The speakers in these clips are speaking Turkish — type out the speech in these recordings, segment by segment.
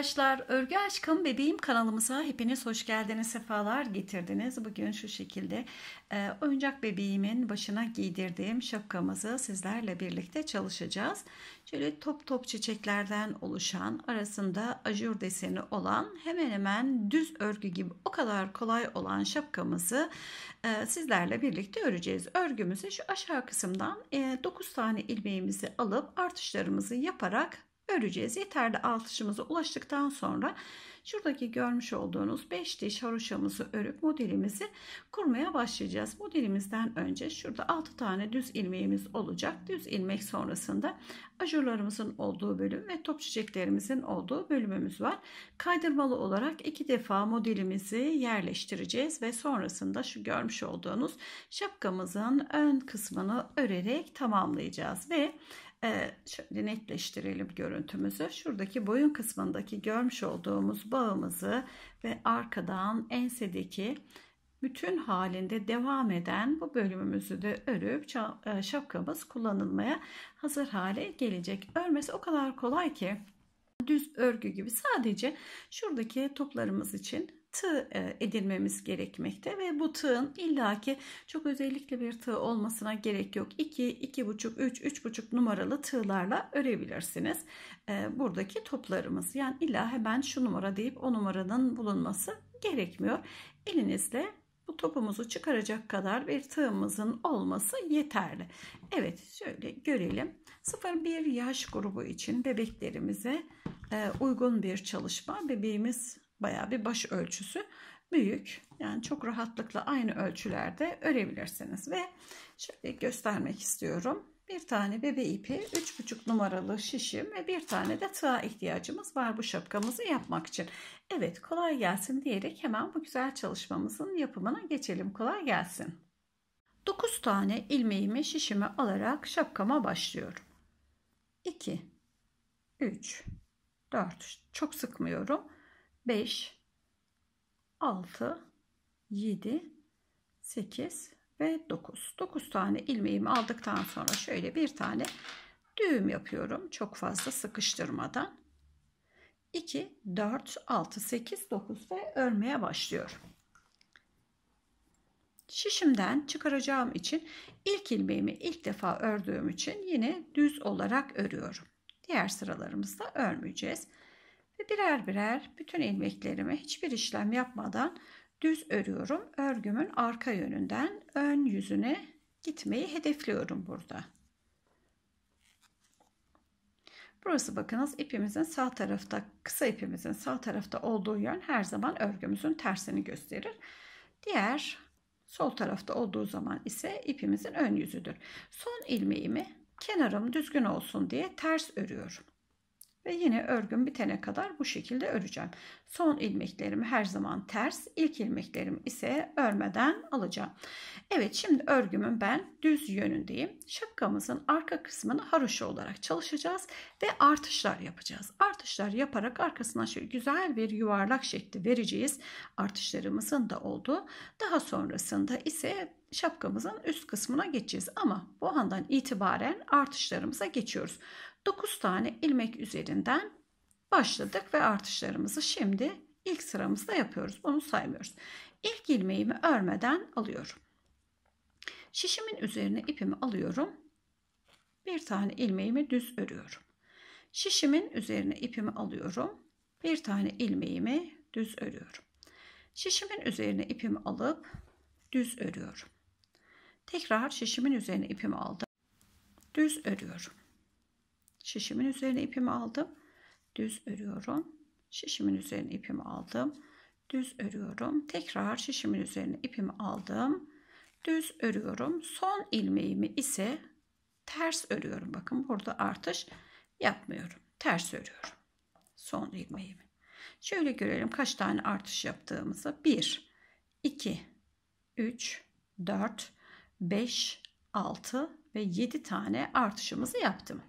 arkadaşlar, Örgü Aşkım Bebeğim kanalımıza hepiniz hoş geldiniz, sefalar getirdiniz. Bugün şu şekilde e, oyuncak bebeğimin başına giydirdiğim şapkamızı sizlerle birlikte çalışacağız. Şöyle top top çiçeklerden oluşan, arasında ajur deseni olan, hemen hemen düz örgü gibi o kadar kolay olan şapkamızı e, sizlerle birlikte öreceğiz. Örgümüzü şu aşağı kısımdan e, 9 tane ilmeğimizi alıp artışlarımızı yaparak öreceğiz. Yeterli artışımıza ulaştıktan sonra şuradaki görmüş olduğunuz 5 diş haroşamızı örüp modelimizi kurmaya başlayacağız. Modelimizden önce şurada 6 tane düz ilmeğimiz olacak. Düz ilmek sonrasında ajurlarımızın olduğu bölüm ve top çiçeklerimizin olduğu bölümümüz var. Kaydırmalı olarak iki defa modelimizi yerleştireceğiz ve sonrasında şu görmüş olduğunuz şapkamızın ön kısmını örerek tamamlayacağız ve ee, şöyle netleştirelim görüntümüzü. Şuradaki boyun kısmındaki görmüş olduğumuz bağımızı ve arkadan ensedeki bütün halinde devam eden bu bölümümüzü de örüp e, şapkamız kullanılmaya hazır hale gelecek. Örmesi o kadar kolay ki düz örgü gibi sadece şuradaki toplarımız için tığ e, edilmemiz gerekmekte ve bu tığın illaki çok özellikle bir tığ olmasına gerek yok. 2, 2,5, 3, 3,5 numaralı tığlarla örebilirsiniz. E, buradaki toplarımız yani illa hemen şu numara deyip o numaranın bulunması gerekmiyor. Elinizle bu topumuzu çıkaracak kadar bir tığımızın olması yeterli. Evet şöyle görelim. 0-1 yaş grubu için bebeklerimize e, uygun bir çalışma. Bebeğimiz Baya bir baş ölçüsü büyük. Yani çok rahatlıkla aynı ölçülerde örebilirsiniz. Ve şöyle göstermek istiyorum. Bir tane bebe ipi, 3,5 numaralı şişim ve bir tane de tığa ihtiyacımız var bu şapkamızı yapmak için. Evet kolay gelsin diyerek hemen bu güzel çalışmamızın yapımına geçelim. Kolay gelsin. 9 tane ilmeğimi şişime alarak şapkama başlıyorum. 2 3 4 çok sıkmıyorum. 5, 6, 7, 8 ve 9. 9 tane ilmeğimi aldıktan sonra şöyle bir tane düğüm yapıyorum. Çok fazla sıkıştırmadan. 2, 4, 6, 8, 9 ve örmeye başlıyorum. Şişimden çıkaracağım için ilk ilmeğimi ilk defa ördüğüm için yine düz olarak örüyorum. Diğer sıralarımızda örmeyeceğiz. Ve birer birer bütün ilmeklerimi hiçbir işlem yapmadan düz örüyorum. Örgümün arka yönünden ön yüzüne gitmeyi hedefliyorum burada. Burası bakınız ipimizin sağ tarafta, kısa ipimizin sağ tarafta olduğu yön her zaman örgümüzün tersini gösterir. Diğer sol tarafta olduğu zaman ise ipimizin ön yüzüdür. Son ilmeğimi kenarım düzgün olsun diye ters örüyorum ve yine örgüm bitene kadar bu şekilde öreceğim. Son ilmeklerimi her zaman ters, ilk ilmeklerim ise örmeden alacağım. Evet şimdi örgümün ben düz yönündeyim. Şapkamızın arka kısmını haroşa olarak çalışacağız ve artışlar yapacağız. Artışlar yaparak arkasına şöyle güzel bir yuvarlak şekli vereceğiz. Artışlarımızın da olduğu. Daha sonrasında ise şapkamızın üst kısmına geçeceğiz. Ama bu andan itibaren artışlarımıza geçiyoruz. 9 tane ilmek üzerinden başladık ve artışlarımızı şimdi ilk sıramızda yapıyoruz. Bunu saymıyoruz. İlk ilmeğimi örmeden alıyorum. Şişimin üzerine ipimi alıyorum. Bir tane ilmeğimi düz örüyorum. Şişimin üzerine ipimi alıyorum. Bir tane ilmeğimi düz örüyorum. Şişimin üzerine ipimi alıp düz örüyorum. Tekrar şişimin üzerine ipimi aldım. Düz örüyorum. Şişimin üzerine ipimi aldım. Düz örüyorum. Şişimin üzerine ipimi aldım. Düz örüyorum. Tekrar şişimin üzerine ipimi aldım. Düz örüyorum. Son ilmeğimi ise ters örüyorum. Bakın burada artış yapmıyorum. Ters örüyorum. Son ilmeğimi. Şöyle görelim kaç tane artış yaptığımızı. 1, 2, 3, 4, 5, 6 ve 7 tane artışımızı yaptım.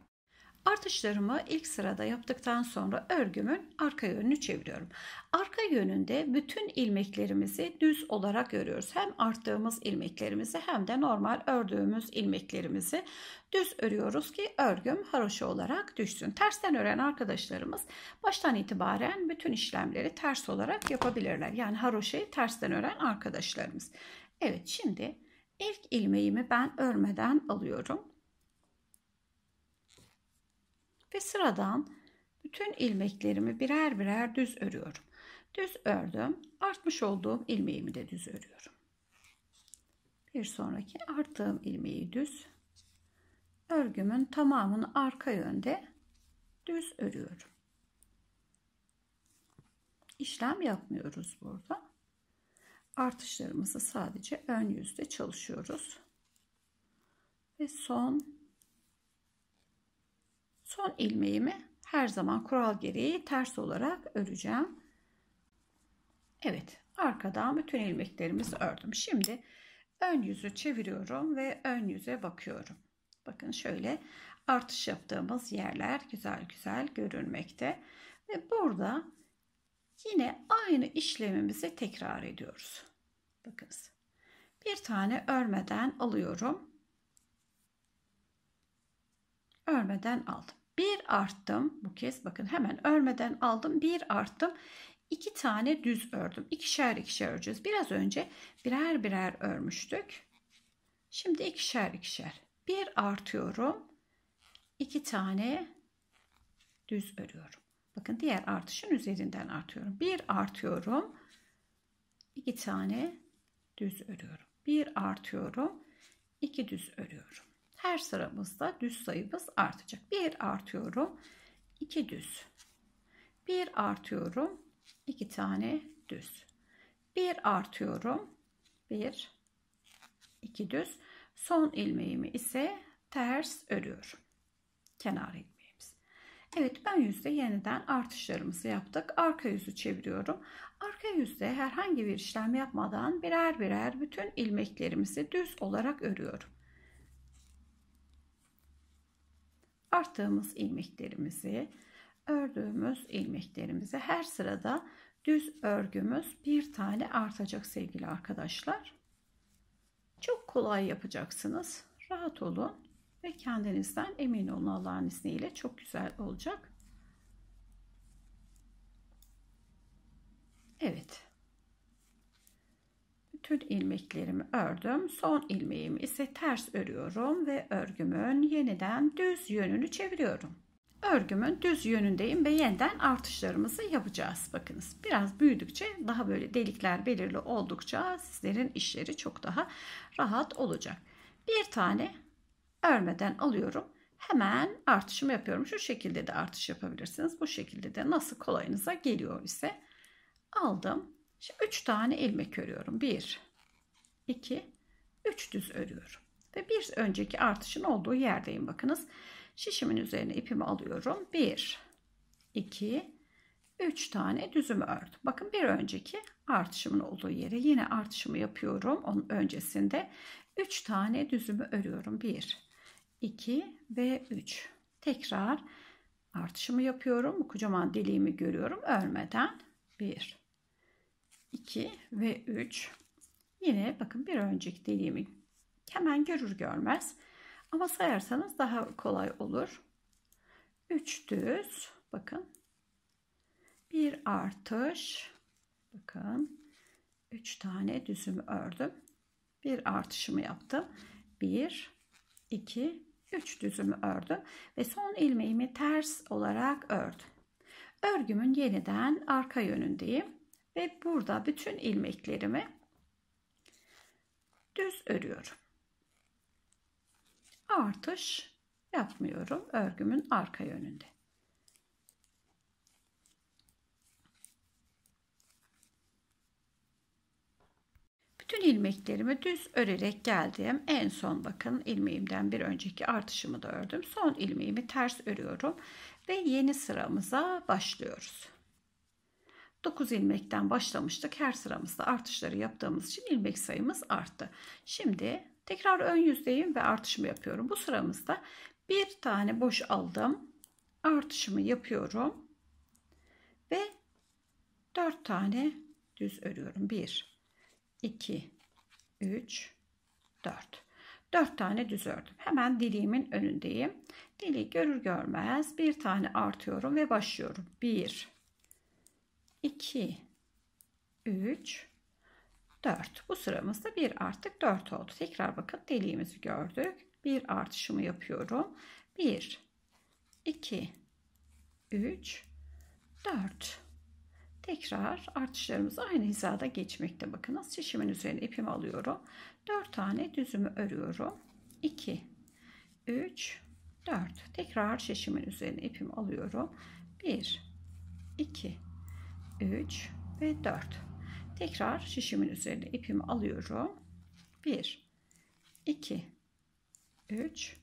Artışlarımı ilk sırada yaptıktan sonra örgümün arka yönünü çeviriyorum. Arka yönünde bütün ilmeklerimizi düz olarak örüyoruz. Hem arttığımız ilmeklerimizi hem de normal ördüğümüz ilmeklerimizi düz örüyoruz ki örgüm haroşa olarak düşsün. Tersten ören arkadaşlarımız baştan itibaren bütün işlemleri ters olarak yapabilirler. Yani haroşayı tersten ören arkadaşlarımız. Evet şimdi ilk ilmeğimi ben örmeden alıyorum ve sıradan bütün ilmeklerimi birer birer düz örüyorum. Düz ördüm. Artmış olduğum ilmeğimi de düz örüyorum. Bir sonraki arttığım ilmeği düz. Örgümün tamamını arka yönde düz örüyorum. İşlem yapmıyoruz burada. Artışlarımızı sadece ön yüzde çalışıyoruz. Ve son Son ilmeğimi her zaman kural gereği ters olarak öreceğim. Evet arkadan bütün ilmeklerimizi ördüm. Şimdi ön yüzü çeviriyorum ve ön yüze bakıyorum. Bakın şöyle artış yaptığımız yerler güzel güzel görünmekte. Ve burada yine aynı işlemimizi tekrar ediyoruz. Bakınız. Bir tane örmeden alıyorum. Örmeden aldım. Bir arttım. Bu kez bakın hemen örmeden aldım. bir arttım. iki tane düz ördüm. ikişer ikişer öreceğiz. Biraz önce birer birer örmüştük. Şimdi ikişer ikişer. bir artıyorum. iki tane düz örüyorum. Bakın diğer artışın üzerinden artıyorum. bir artıyorum. iki tane düz örüyorum. bir artıyorum. iki düz örüyorum. Her sıramızda düz sayımız artacak. 1 artıyorum. 2 düz. 1 artıyorum. 2 tane düz. 1 artıyorum. 1 2 düz. Son ilmeğimi ise ters örüyorum. Kenar ilmeğimiz. Evet ben yüzde yeniden artışlarımızı yaptık. Arka yüzü çeviriyorum. Arka yüzde herhangi bir işlem yapmadan birer birer bütün ilmeklerimizi düz olarak örüyorum. arttığımız ilmeklerimizi ördüğümüz ilmeklerimizi her sırada düz örgümüz bir tane artacak sevgili arkadaşlar. Çok kolay yapacaksınız. Rahat olun ve kendinizden emin olun Allah'ın izniyle çok güzel olacak. Evet tüm ilmeklerimi ördüm. Son ilmeğimi ise ters örüyorum ve örgümün yeniden düz yönünü çeviriyorum. Örgümün düz yönündeyim ve yeniden artışlarımızı yapacağız. Bakınız biraz büyüdükçe daha böyle delikler belirli oldukça sizlerin işleri çok daha rahat olacak. Bir tane örmeden alıyorum. Hemen artışımı yapıyorum. Şu şekilde de artış yapabilirsiniz. Bu şekilde de nasıl kolayınıza geliyor ise aldım Şimdi 3 tane ilmek örüyorum. 1, 2, 3 düz örüyorum. Ve bir önceki artışın olduğu yerdeyim bakınız. Şişimin üzerine ipimi alıyorum. 1, 2, 3 tane düzümü ördüm. Bakın bir önceki artışımın olduğu yere yine artışımı yapıyorum. Onun öncesinde 3 tane düzümü örüyorum. 1, 2 ve 3. Tekrar artışımı yapıyorum. Bu kocaman deliğimi görüyorum. Örmeden 1, 2 ve 3. Yine bakın bir önceki deliğimi hemen görür görmez ama sayarsanız daha kolay olur. 3 düz bakın. Bir artış bakın. 3 tane düzümü ördüm. Bir artışımı yaptım. 1 2 3 düzümü ördüm ve son ilmeğimi ters olarak ördüm. Örgümün yeniden arka yönündeyim ve burada bütün ilmeklerimi düz örüyorum. Artış yapmıyorum örgümün arka yönünde. Bütün ilmeklerimi düz örerek geldim. En son bakın ilmeğimden bir önceki artışımı da ördüm. Son ilmeğimi ters örüyorum ve yeni sıramıza başlıyoruz. 9 ilmekten başlamıştık. Her sıramızda artışları yaptığımız için ilmek sayımız arttı. Şimdi tekrar ön yüzdeyim ve artışımı yapıyorum. Bu sıramızda bir tane boş aldım. Artışımı yapıyorum. Ve 4 tane düz örüyorum. 1, 2, 3, 4. 4 tane düz ördüm. Hemen diliğimin önündeyim. Dili görür görmez bir tane artıyorum ve başlıyorum. 1, 2, 3, 4. Bu sıramızda 1 artık 4 oldu. Tekrar bakın deliğimizi gördük. 1 artışımı yapıyorum. 1, 2, 3, 4. Tekrar artışlarımız aynı hizada geçmekte. Bakın, Bakınız şişimin üzerine ipimi alıyorum. 4 tane düzümü örüyorum. 2, 3, 4. Tekrar şişimin üzerine ipimi alıyorum. 1, 2, 3. 3 ve 4. Tekrar şişimin üzerine ipimi alıyorum. 1 2 3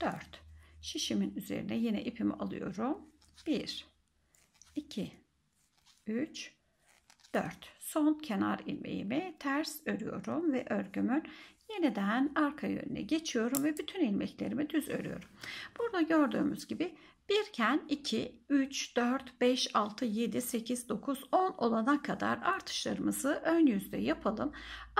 4. Şişimin üzerine yine ipimi alıyorum. 1 2 3 4. Son kenar ilmeğimi ters örüyorum ve örgümün yeniden arka yönüne geçiyorum ve bütün ilmeklerimi düz örüyorum. Burada gördüğümüz gibi Birken 2, 3, 4, 5, 6, 7, 8, 9, 10 olana kadar artışlarımızı ön yüzde yapalım.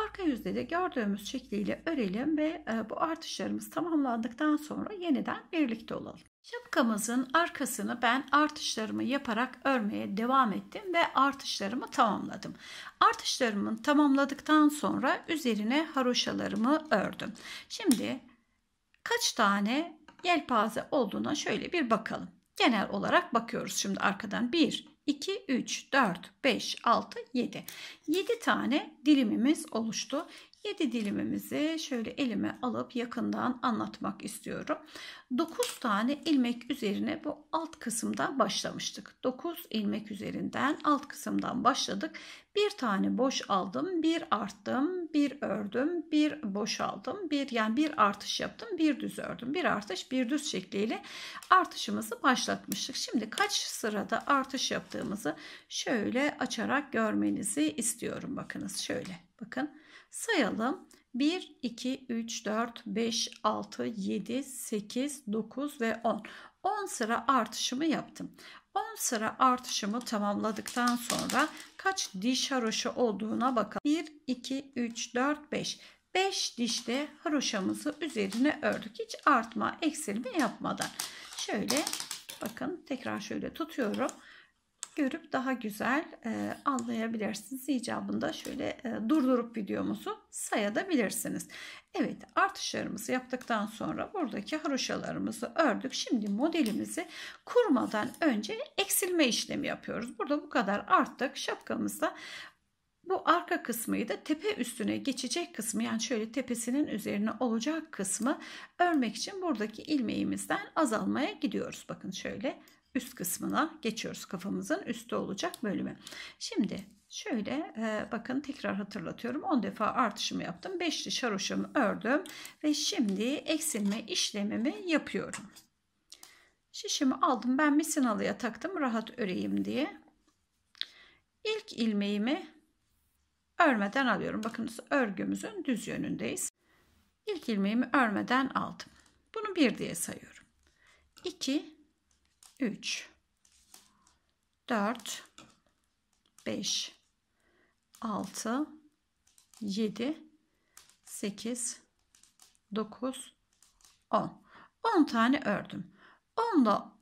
Arka yüzde de gördüğümüz şekliyle örelim ve e, bu artışlarımız tamamlandıktan sonra yeniden birlikte olalım. Şapkamızın arkasını ben artışlarımı yaparak örmeye devam ettim ve artışlarımı tamamladım. Artışlarımı tamamladıktan sonra üzerine haroşalarımı ördüm. Şimdi kaç tane yelpaze olduğuna şöyle bir bakalım. Genel olarak bakıyoruz şimdi arkadan 1, 2, 3, 4, 5, 6, 7. 7 tane dilimimiz oluştu. 7 dilimimizi şöyle elime alıp yakından anlatmak istiyorum. 9 tane ilmek üzerine bu alt kısımda başlamıştık. 9 ilmek üzerinden alt kısımdan başladık. Bir tane boş aldım, bir arttım, bir ördüm, bir boş aldım, bir yani bir artış yaptım, bir düz ördüm. Bir artış, bir düz şekliyle artışımızı başlatmıştık. Şimdi kaç sırada artış yaptığımızı şöyle açarak görmenizi istiyorum. Bakınız şöyle. Bakın Sayalım. 1, 2, 3, 4, 5, 6, 7, 8, 9 ve 10. 10 sıra artışımı yaptım. 10 sıra artışımı tamamladıktan sonra kaç diş haroşa olduğuna bakalım. 1, 2, 3, 4, 5. 5 dişte haroşamızı üzerine ördük. Hiç artma, eksilme yapmadan. Şöyle bakın tekrar şöyle tutuyorum görüp daha güzel e, anlayabilirsiniz. İcabında şöyle e, durdurup videomuzu sayabilirsiniz. Evet artışlarımızı yaptıktan sonra buradaki haroşalarımızı ördük. Şimdi modelimizi kurmadan önce eksilme işlemi yapıyoruz. Burada bu kadar arttık. Şapkamızda bu arka kısmıyı da tepe üstüne geçecek kısmı yani şöyle tepesinin üzerine olacak kısmı örmek için buradaki ilmeğimizden azalmaya gidiyoruz. Bakın şöyle üst kısmına geçiyoruz. Kafamızın üstte olacak bölümü. Şimdi şöyle e, bakın tekrar hatırlatıyorum. 10 defa artışımı yaptım. 5'li şaroşamı ördüm. Ve şimdi eksilme işlemimi yapıyorum. Şişimi aldım. Ben misinalıya taktım rahat öreyim diye. ilk ilmeğimi örmeden alıyorum. Bakınız örgümüzün düz yönündeyiz. İlk ilmeğimi örmeden aldım. Bunu 1 diye sayıyorum. 2 3 4 5 6 7 8 9 10 10 tane ördüm. 10'da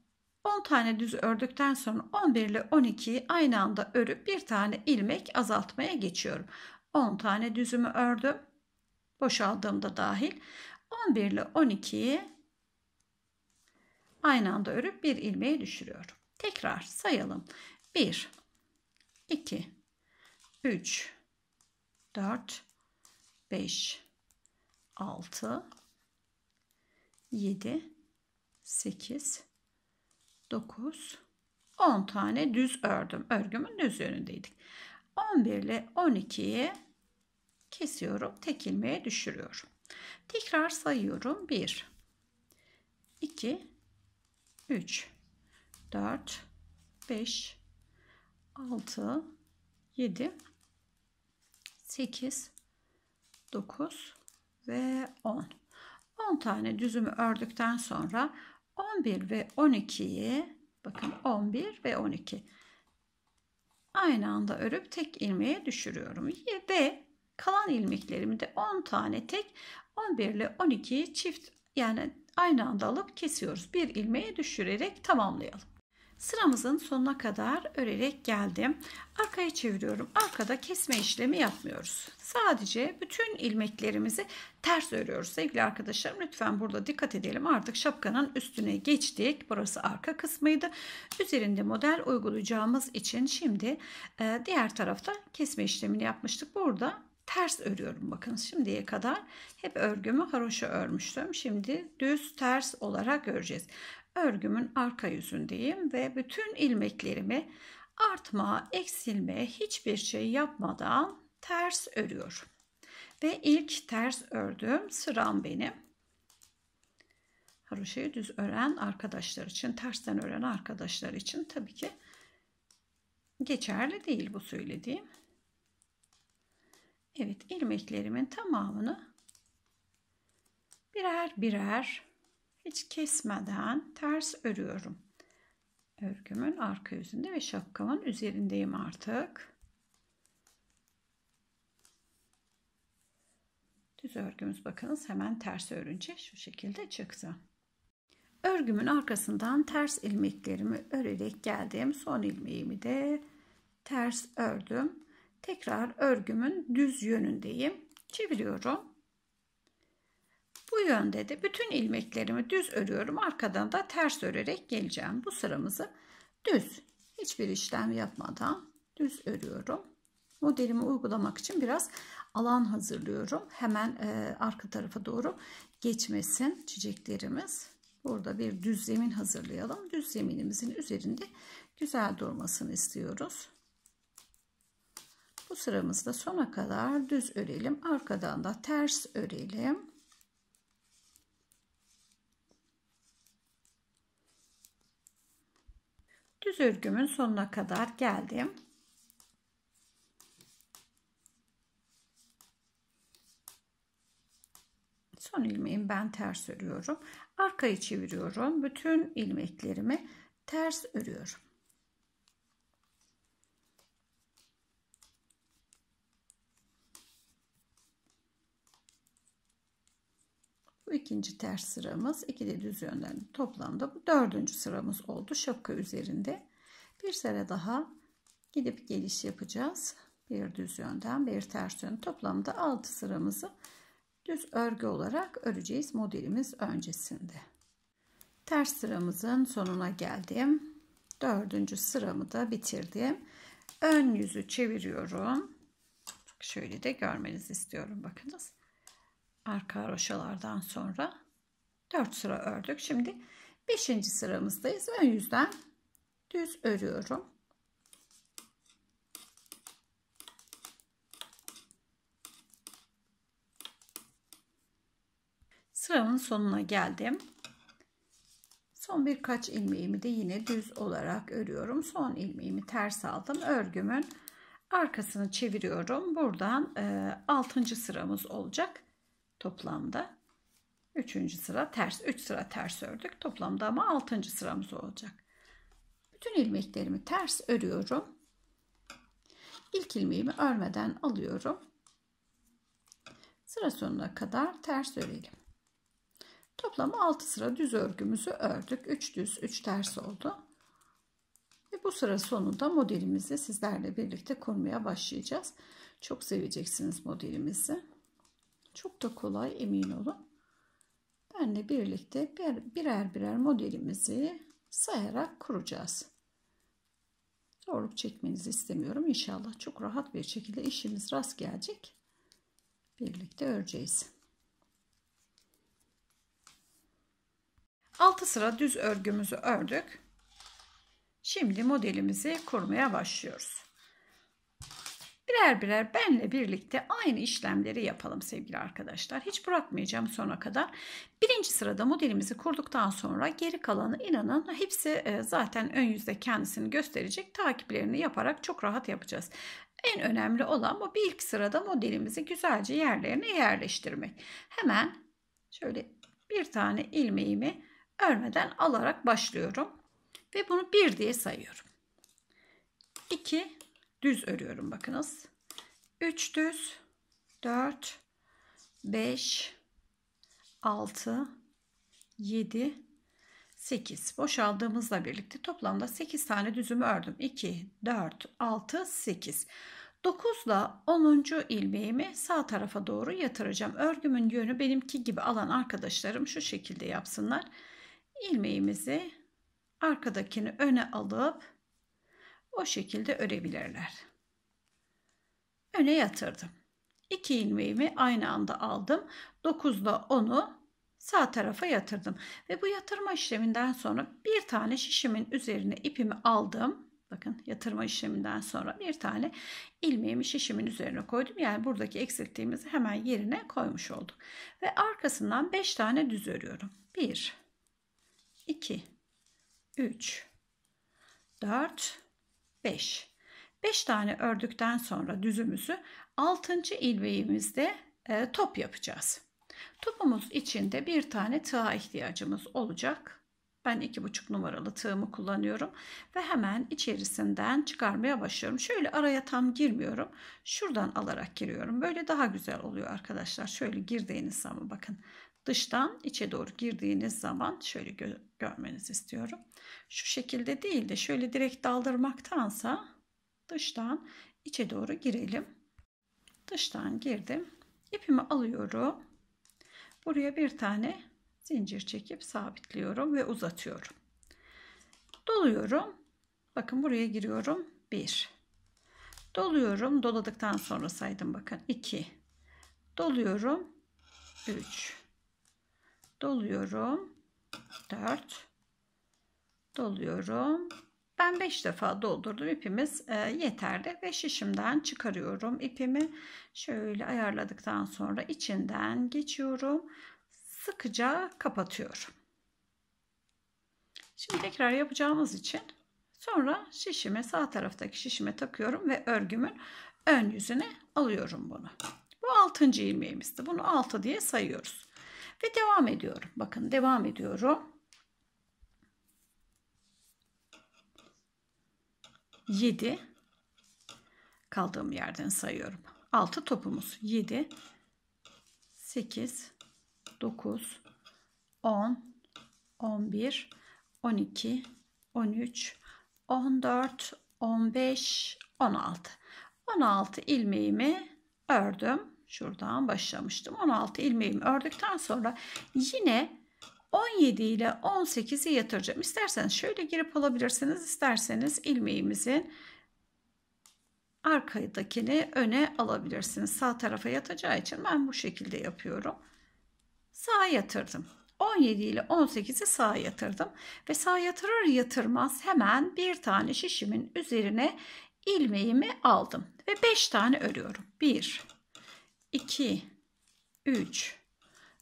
10 tane düz ördükten sonra 11 ile 12'yi aynı anda örüp bir tane ilmek azaltmaya geçiyorum. 10 tane düzümü ördüm. Boşaldığımda dahil. 11 ile 12'yi aynı anda örüp bir ilmeği düşürüyorum. Tekrar sayalım. 1, 2, 3, 4, 5, 6, 7, 8, 9, 10 tane düz ördüm. Örgümün düz yönündeydik. 11 ile 12'yi kesiyorum. Tek ilmeğe düşürüyorum. Tekrar sayıyorum. 1, 2, 3, 4, 5, 6, 7, 8, 9 ve 10. 10 tane düzümü ördükten sonra 11 ve 12'yi bakın 11 ve 12 aynı anda örüp tek ilmeğe düşürüyorum ve kalan ilmeklerimi de 10 tane tek 11 ile 12'yi çift yani aynı anda alıp kesiyoruz. Bir ilmeği düşürerek tamamlayalım. Sıramızın sonuna kadar örerek geldim. Arkaya çeviriyorum. Arkada kesme işlemi yapmıyoruz. Sadece bütün ilmeklerimizi ters örüyoruz. Sevgili arkadaşlarım lütfen burada dikkat edelim. Artık şapkanın üstüne geçtik. Burası arka kısmıydı. Üzerinde model uygulayacağımız için şimdi e, diğer tarafta kesme işlemini yapmıştık. Burada ters örüyorum bakın şimdiye kadar hep örgümü haroşa örmüştüm şimdi düz ters olarak öreceğiz örgümün arka yüzündeyim ve bütün ilmeklerimi artma eksilme hiçbir şey yapmadan ters örüyorum ve ilk ters ördüğüm sıram benim haroşayı düz ören arkadaşlar için tersten ören arkadaşlar için tabii ki geçerli değil bu söylediğim Evet ilmeklerimin tamamını birer birer hiç kesmeden ters örüyorum. Örgümün arka yüzünde ve şapkamın üzerindeyim artık. Düz örgümüz bakınız hemen ters örünce şu şekilde çıktı. Örgümün arkasından ters ilmeklerimi örerek geldim. Son ilmeğimi de ters ördüm tekrar örgümün düz yönündeyim. Çeviriyorum. Bu yönde de bütün ilmeklerimi düz örüyorum. Arkadan da ters örerek geleceğim. Bu sıramızı düz hiçbir işlem yapmadan düz örüyorum. Modelimi uygulamak için biraz alan hazırlıyorum. Hemen e, arka tarafa doğru geçmesin çiçeklerimiz. Burada bir düz zemin hazırlayalım. Düz zeminimizin üzerinde güzel durmasını istiyoruz. Bu sıramızda sona kadar düz örelim. Arkadan da ters örelim. Düz örgümün sonuna kadar geldim. Son ilmeğim ben ters örüyorum. Arkayı çeviriyorum. Bütün ilmeklerimi ters örüyorum. Bu ikinci ters sıramız. de düz yönlerin toplamda bu dördüncü sıramız oldu. Şapka üzerinde bir sene daha gidip geliş yapacağız. Bir düz yönden bir ters yön toplamda altı sıramızı düz örgü olarak öreceğiz modelimiz öncesinde. Ters sıramızın sonuna geldim. Dördüncü sıramı da bitirdim. Ön yüzü çeviriyorum. Şöyle de görmenizi istiyorum bakınız. Arka haroşalardan sonra 4 sıra ördük. Şimdi 5. sıramızdayız. Ön yüzden düz örüyorum. Sıramın sonuna geldim. Son birkaç ilmeğimi de yine düz olarak örüyorum. Son ilmeğimi ters aldım. Örgümün arkasını çeviriyorum. Buradan e, 6. sıramız olacak. Toplamda üçüncü sıra ters. üç sıra ters ördük. Toplamda ama altıncı sıramız olacak. Bütün ilmeklerimi ters örüyorum. İlk ilmeğimi örmeden alıyorum. Sıra sonuna kadar ters örelim. Toplam 6 sıra düz örgümüzü ördük. 3 düz, 3 ters oldu. Ve bu sıra sonunda modelimizi sizlerle birlikte kurmaya başlayacağız. Çok seveceksiniz modelimizi. Çok da kolay emin olun. Ben de birlikte bir birer birer modelimizi sayarak kuracağız. Zorluk çekmenizi istemiyorum. İnşallah çok rahat bir şekilde işimiz rast gelecek. Birlikte öreceğiz. Altı sıra düz örgümüzü ördük. Şimdi modelimizi kurmaya başlıyoruz. Birer birer benle birlikte aynı işlemleri yapalım sevgili arkadaşlar. Hiç bırakmayacağım sona kadar. Birinci sırada modelimizi kurduktan sonra geri kalanı inanın hepsi e, zaten ön yüzde kendisini gösterecek. Takiplerini yaparak çok rahat yapacağız. En önemli olan bu bir ilk sırada modelimizi güzelce yerlerine yerleştirmek. Hemen şöyle bir tane ilmeğimi örmeden alarak başlıyorum ve bunu bir diye sayıyorum. 2 düz örüyorum bakınız. 3 düz 4 5 6 7 8 boşaldığımızla birlikte toplamda 8 tane düzümü ördüm 2 4 6 8 9 ile 10. ilmeğimi sağ tarafa doğru yatıracağım. Örgümün yönü benimki gibi alan arkadaşlarım şu şekilde yapsınlar. Ilmeğimizi arkadakini öne alıp o şekilde örebilirler. Öne yatırdım. İki ilmeğimi aynı anda aldım. 9'da 10'u sağ tarafa yatırdım. Ve bu yatırma işleminden sonra bir tane şişimin üzerine ipimi aldım. Bakın yatırma işleminden sonra bir tane ilmeğimi şişimin üzerine koydum. Yani buradaki eksilttiğimizi hemen yerine koymuş olduk. Ve arkasından 5 tane düz örüyorum. 1 2 3 4 5. 5 tane ördükten sonra düzümüzü 6. ilmeğimizde e, top yapacağız. Topumuz içinde bir tane tığa ihtiyacımız olacak. Ben 2,5 numaralı tığımı kullanıyorum ve hemen içerisinden çıkarmaya başlıyorum. Şöyle araya tam girmiyorum. Şuradan alarak giriyorum. Böyle daha güzel oluyor arkadaşlar. Şöyle girdiğiniz zaman bakın dıştan içe doğru girdiğiniz zaman şöyle gö görmenizi istiyorum. Şu şekilde değil de şöyle direkt daldırmaktansa dıştan içe doğru girelim. Dıştan girdim. İpimi alıyorum. Buraya bir tane zincir çekip sabitliyorum ve uzatıyorum. Doluyorum. Bakın buraya giriyorum. 1 Doluyorum. Doladıktan sonra saydım bakın. 2 Doluyorum. 3 doluyorum 4 doluyorum ben 5 defa doldurdum ipimiz e, yeterli ve şişimden çıkarıyorum ipimi şöyle ayarladıktan sonra içinden geçiyorum sıkıca kapatıyorum şimdi tekrar yapacağımız için sonra şişime sağ taraftaki şişime takıyorum ve örgümün ön yüzüne alıyorum bunu bu 6. ilmeğimizdi bunu 6 diye sayıyoruz ve devam ediyorum. Bakın devam ediyorum. Yedi kaldığım yerden sayıyorum. Altı topumuz yedi, sekiz, dokuz, on, on on bir, iki, on üç, on dört, on beş, on altı. On altı ilmeğimi ördüm şuradan başlamıştım. 16 ilmeğimi ördükten sonra yine 17 ile 18'i yatıracağım. İsterseniz şöyle girip alabilirsiniz. isterseniz ilmeğimizin arkadakini öne alabilirsiniz. Sağ tarafa yatacağı için ben bu şekilde yapıyorum. Sağa yatırdım. 17 ile 18'i sağa yatırdım ve sağ yatırır yatırmaz hemen bir tane şişimin üzerine ilmeğimi aldım ve 5 tane örüyorum. 1 2, 3,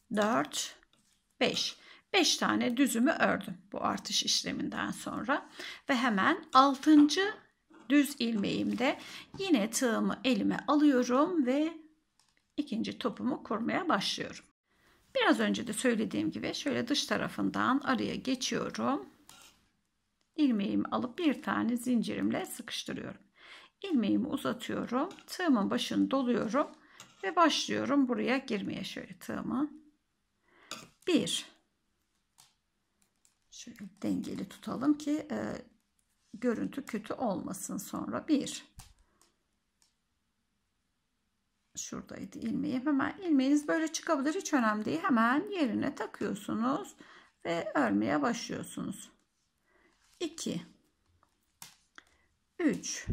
4, 5. 5 tane düzümü ördüm bu artış işleminden sonra ve hemen 6. düz ilmeğimde yine tığımı elime alıyorum ve ikinci topumu kurmaya başlıyorum. Biraz önce de söylediğim gibi şöyle dış tarafından araya geçiyorum. İlmeğimi alıp bir tane zincirimle sıkıştırıyorum. İlmeğimi uzatıyorum. Tığımın başını doluyorum ve başlıyorum buraya girmeye şöyle tığımı. 1 Şöyle dengeli tutalım ki e, görüntü kötü olmasın sonra. 1 Şuradaydı ilmeği Hemen ilmeğiniz böyle çıkabilir. Hiç önemli değil. Hemen yerine takıyorsunuz ve örmeye başlıyorsunuz. 2 3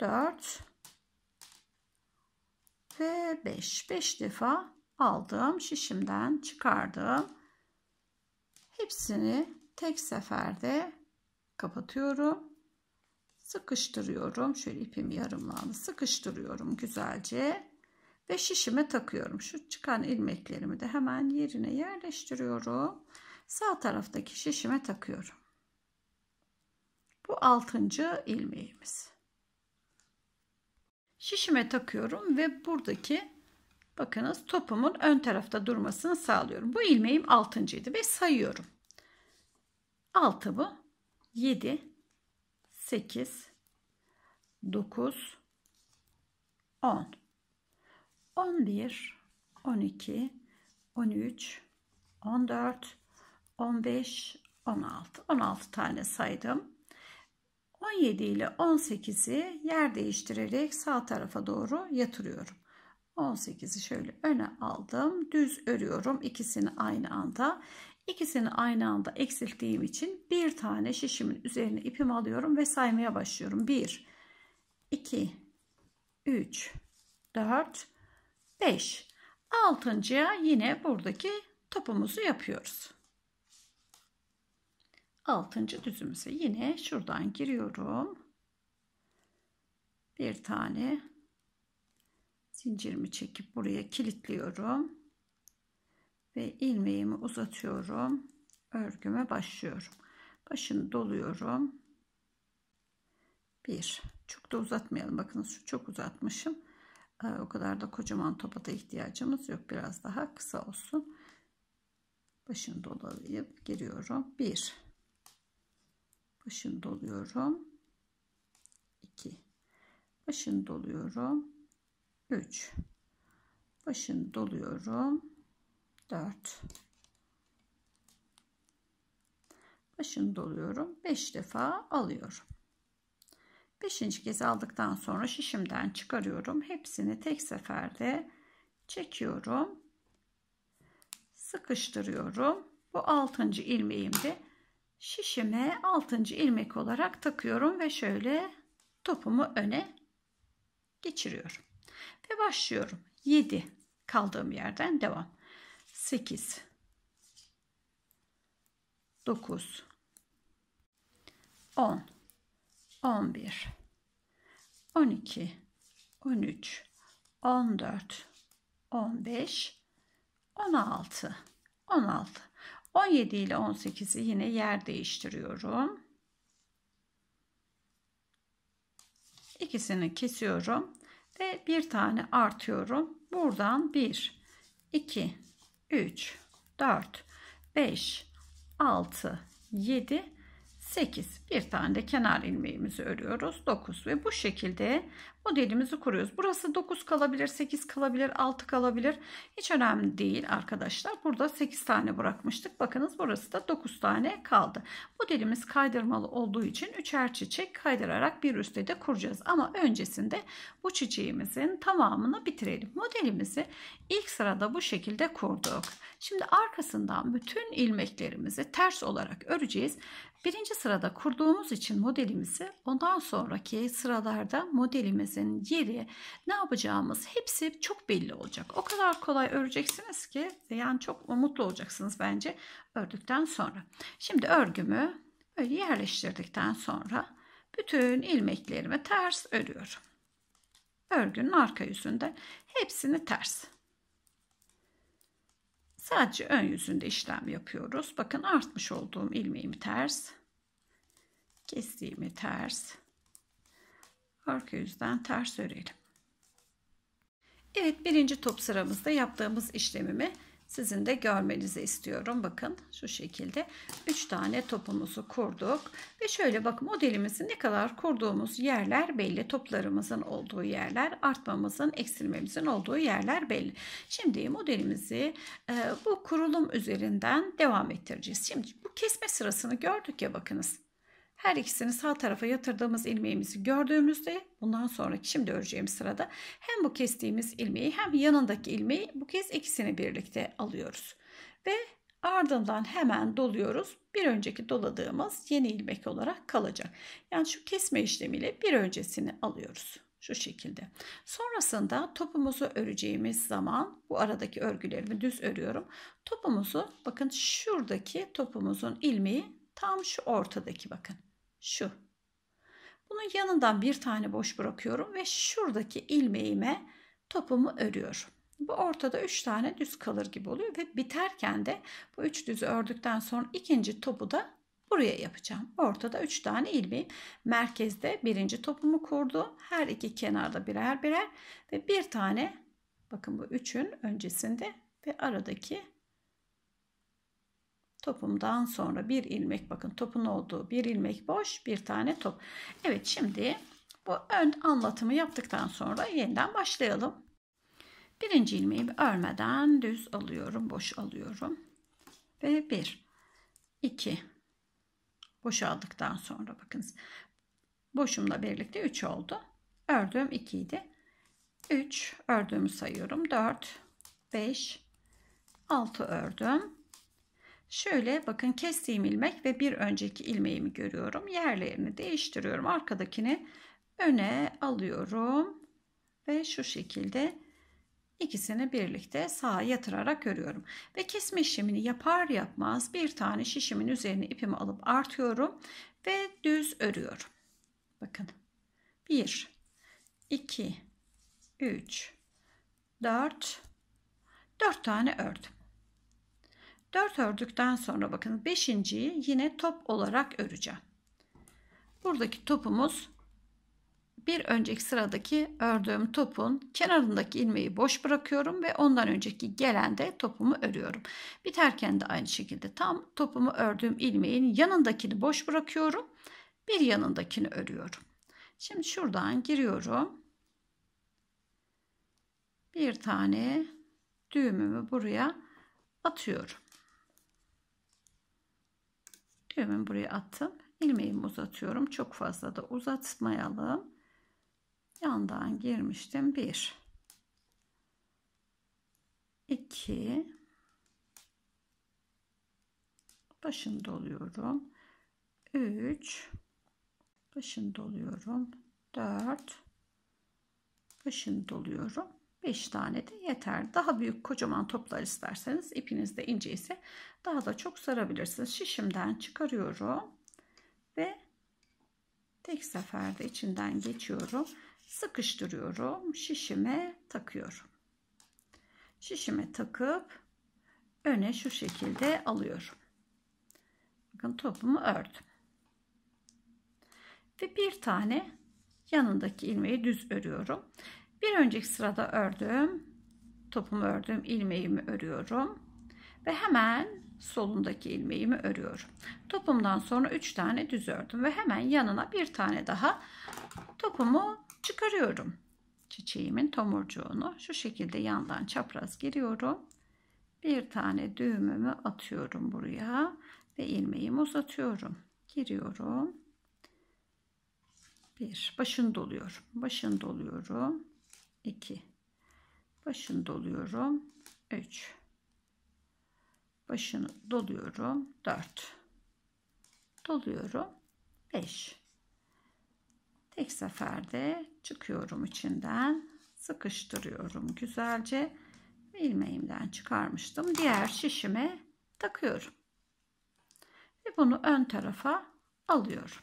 4 ve 5. 5 defa aldım. Şişimden çıkardım. Hepsini tek seferde kapatıyorum. Sıkıştırıyorum. Şöyle ipimi yarımlandı. Sıkıştırıyorum güzelce. Ve şişime takıyorum. Şu çıkan ilmeklerimi de hemen yerine yerleştiriyorum. Sağ taraftaki şişime takıyorum. Bu altıncı ilmeğimiz şişime takıyorum ve buradaki bakınız topumun ön tarafta durmasını sağlıyorum. Bu ilmeğim 6. ve sayıyorum. 6 bu. 7 8 9 10 11 12 13 14 15 16 16 tane saydım. 17 ile 18'i yer değiştirerek sağ tarafa doğru yatırıyorum. 18'i şöyle öne aldım. Düz örüyorum ikisini aynı anda. İkisini aynı anda eksilttiğim için bir tane şişimin üzerine ipimi alıyorum ve saymaya başlıyorum. 1, 2, 3, 4, 5. Altıncıya yine buradaki topumuzu yapıyoruz altıncı düzümüze yine şuradan giriyorum. Bir tane zincirimi çekip buraya kilitliyorum. Ve ilmeğimi uzatıyorum. Örgüme başlıyorum. Başını doluyorum. Bir. Çok da uzatmayalım. Bakınız şu çok uzatmışım. Ee, o kadar da kocaman topa da ihtiyacımız yok. Biraz daha kısa olsun. Başını dolayıp giriyorum. Bir başını doluyorum 2 başını doluyorum 3 başını doluyorum 4 başını doluyorum 5 defa alıyorum 5. kez aldıktan sonra şişimden çıkarıyorum hepsini tek seferde çekiyorum sıkıştırıyorum bu 6. ilmeğimde şişime 6. ilmek olarak takıyorum ve şöyle topumu öne geçiriyorum. Ve başlıyorum. 7 kaldığım yerden devam. 8 9 10 11 12 13 14 15 16 16 17 ile 18'i yine yer değiştiriyorum. İkisini kesiyorum ve bir tane artıyorum. Buradan 1, 2, 3, 4, 5, 6, 7, 8 bir tane de kenar ilmeğimizi örüyoruz 9 ve bu şekilde modelimizi kuruyoruz burası 9 kalabilir 8 kalabilir 6 kalabilir hiç önemli değil arkadaşlar burada 8 tane bırakmıştık bakınız burası da 9 tane kaldı modelimiz kaydırmalı olduğu için üçer çiçek kaydırarak bir üstte de kuracağız ama öncesinde bu çiçeğimizin tamamını bitirelim modelimizi ilk sırada bu şekilde kurduk şimdi arkasından bütün ilmeklerimizi ters olarak öreceğiz Birinci sırada kurduğumuz için modelimizi ondan sonraki sıralarda modelimizin yeri ne yapacağımız hepsi çok belli olacak. O kadar kolay öreceksiniz ki yani çok mutlu olacaksınız bence ördükten sonra. Şimdi örgümü böyle yerleştirdikten sonra bütün ilmeklerimi ters örüyorum. Örgünün arka yüzünde hepsini ters. Sadece ön yüzünde işlem yapıyoruz. Bakın artmış olduğum ilmeğimi ters. Kestiğimi ters. Arka yüzden ters örelim. Evet birinci top sıramızda yaptığımız işlemimi sizin de görmenizi istiyorum. Bakın şu şekilde 3 tane topumuzu kurduk. Ve şöyle bakın modelimizin ne kadar kurduğumuz yerler belli. Toplarımızın olduğu yerler, artmamızın, eksilmemizin olduğu yerler belli. Şimdi modelimizi e, bu kurulum üzerinden devam ettireceğiz. Şimdi bu kesme sırasını gördük ya bakınız. Her ikisini sağ tarafa yatırdığımız ilmeğimizi gördüğümüzde bundan sonraki şimdi öreceğim sırada hem bu kestiğimiz ilmeği hem yanındaki ilmeği bu kez ikisini birlikte alıyoruz. Ve ardından hemen doluyoruz. Bir önceki doladığımız yeni ilmek olarak kalacak. Yani şu kesme işlemiyle bir öncesini alıyoruz. Şu şekilde. Sonrasında topumuzu öreceğimiz zaman bu aradaki örgülerimi düz örüyorum. Topumuzu bakın şuradaki topumuzun ilmeği tam şu ortadaki bakın şu. Bunun yanından bir tane boş bırakıyorum ve şuradaki ilmeğime topumu örüyorum. Bu ortada 3 tane düz kalır gibi oluyor ve biterken de bu 3 düz ördükten sonra ikinci topu da buraya yapacağım. Ortada 3 tane ilmeğim. Merkezde birinci topumu kurdum. Her iki kenarda birer birer ve bir tane bakın bu 3'ün öncesinde ve aradaki Topumdan sonra bir ilmek bakın topun olduğu bir ilmek boş bir tane top. Evet şimdi bu ön anlatımı yaptıktan sonra yeniden başlayalım. Birinci ilmeği örmeden düz alıyorum, boş alıyorum. Ve 1, 2, boşa aldıktan sonra bakın boşumla birlikte 3 oldu. Ördüğüm 2 idi. 3 ördüğümü sayıyorum. 4, 5, 6 ördüm. Şöyle bakın kestiğim ilmek ve bir önceki ilmeğimi görüyorum. Yerlerini değiştiriyorum. Arkadakini öne alıyorum. Ve şu şekilde ikisini birlikte sağa yatırarak örüyorum. Ve kesme işlemini yapar yapmaz bir tane şişimin üzerine ipimi alıp artıyorum. Ve düz örüyorum. Bakın 1, 2, 3, 4, 4 tane ördüm. 4 ördükten sonra bakın 5.yi yine top olarak öreceğim. Buradaki topumuz bir önceki sıradaki ördüğüm topun kenarındaki ilmeği boş bırakıyorum ve ondan önceki gelende topumu örüyorum. Biterken de aynı şekilde tam topumu ördüğüm ilmeğin yanındakini boş bırakıyorum. Bir yanındakini örüyorum. Şimdi şuradan giriyorum. Bir tane düğümümü buraya atıyorum. Düğümümü buraya attım. Ilmeğimi uzatıyorum. Çok fazla da uzatmayalım. Yandan girmiştim. 1 2 başını doluyorum. 3 başını doluyorum. 4 başını doluyorum. 5 tane de yeter. Daha büyük kocaman toplar isterseniz ipiniz de ince ise daha da çok sarabilirsiniz. Şişimden çıkarıyorum ve tek seferde içinden geçiyorum. Sıkıştırıyorum. Şişime takıyorum. Şişime takıp öne şu şekilde alıyorum. Bakın topumu ördüm. Ve bir tane yanındaki ilmeği düz örüyorum. Bir önceki sırada ördüm. Topumu ördüm. ilmeğimi örüyorum. Ve hemen solundaki ilmeğimi örüyorum. Topumdan sonra 3 tane düz ördüm. Ve hemen yanına bir tane daha topumu çıkarıyorum. Çiçeğimin tomurcuğunu şu şekilde yandan çapraz giriyorum. Bir tane düğümümü atıyorum buraya ve ilmeğimi uzatıyorum. Giriyorum. Bir başını doluyorum. Başını doluyorum. 2 başını doluyorum 3 başını doluyorum 4 doluyorum 5 tek seferde çıkıyorum içinden sıkıştırıyorum güzelce ilmeğimden çıkarmıştım diğer şişime takıyorum ve bunu ön tarafa alıyorum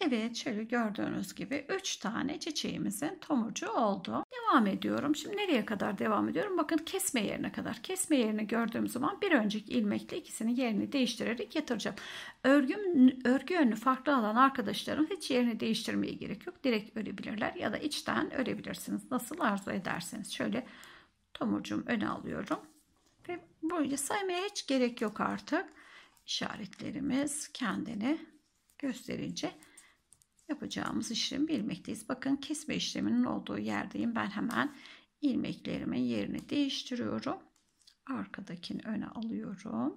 Evet şöyle gördüğünüz gibi 3 tane çiçeğimizin tomurcuğu oldu. Devam ediyorum. Şimdi nereye kadar devam ediyorum? Bakın kesme yerine kadar. Kesme yerini gördüğüm zaman bir önceki ilmekle ikisinin yerini değiştirerek yatıracağım. Örgüm, örgü yönünü farklı alan arkadaşlarım hiç yerini değiştirmeye gerek yok. Direkt örebilirler ya da içten örebilirsiniz. Nasıl arzu ederseniz. Şöyle tomurcuğum öne alıyorum. Ve böyle saymaya hiç gerek yok artık. İşaretlerimiz kendini gösterince yapacağımız işlemi bilmekteyiz. Bakın kesme işleminin olduğu yerdeyim. Ben hemen ilmeklerimin yerini değiştiriyorum. Arkadakini öne alıyorum.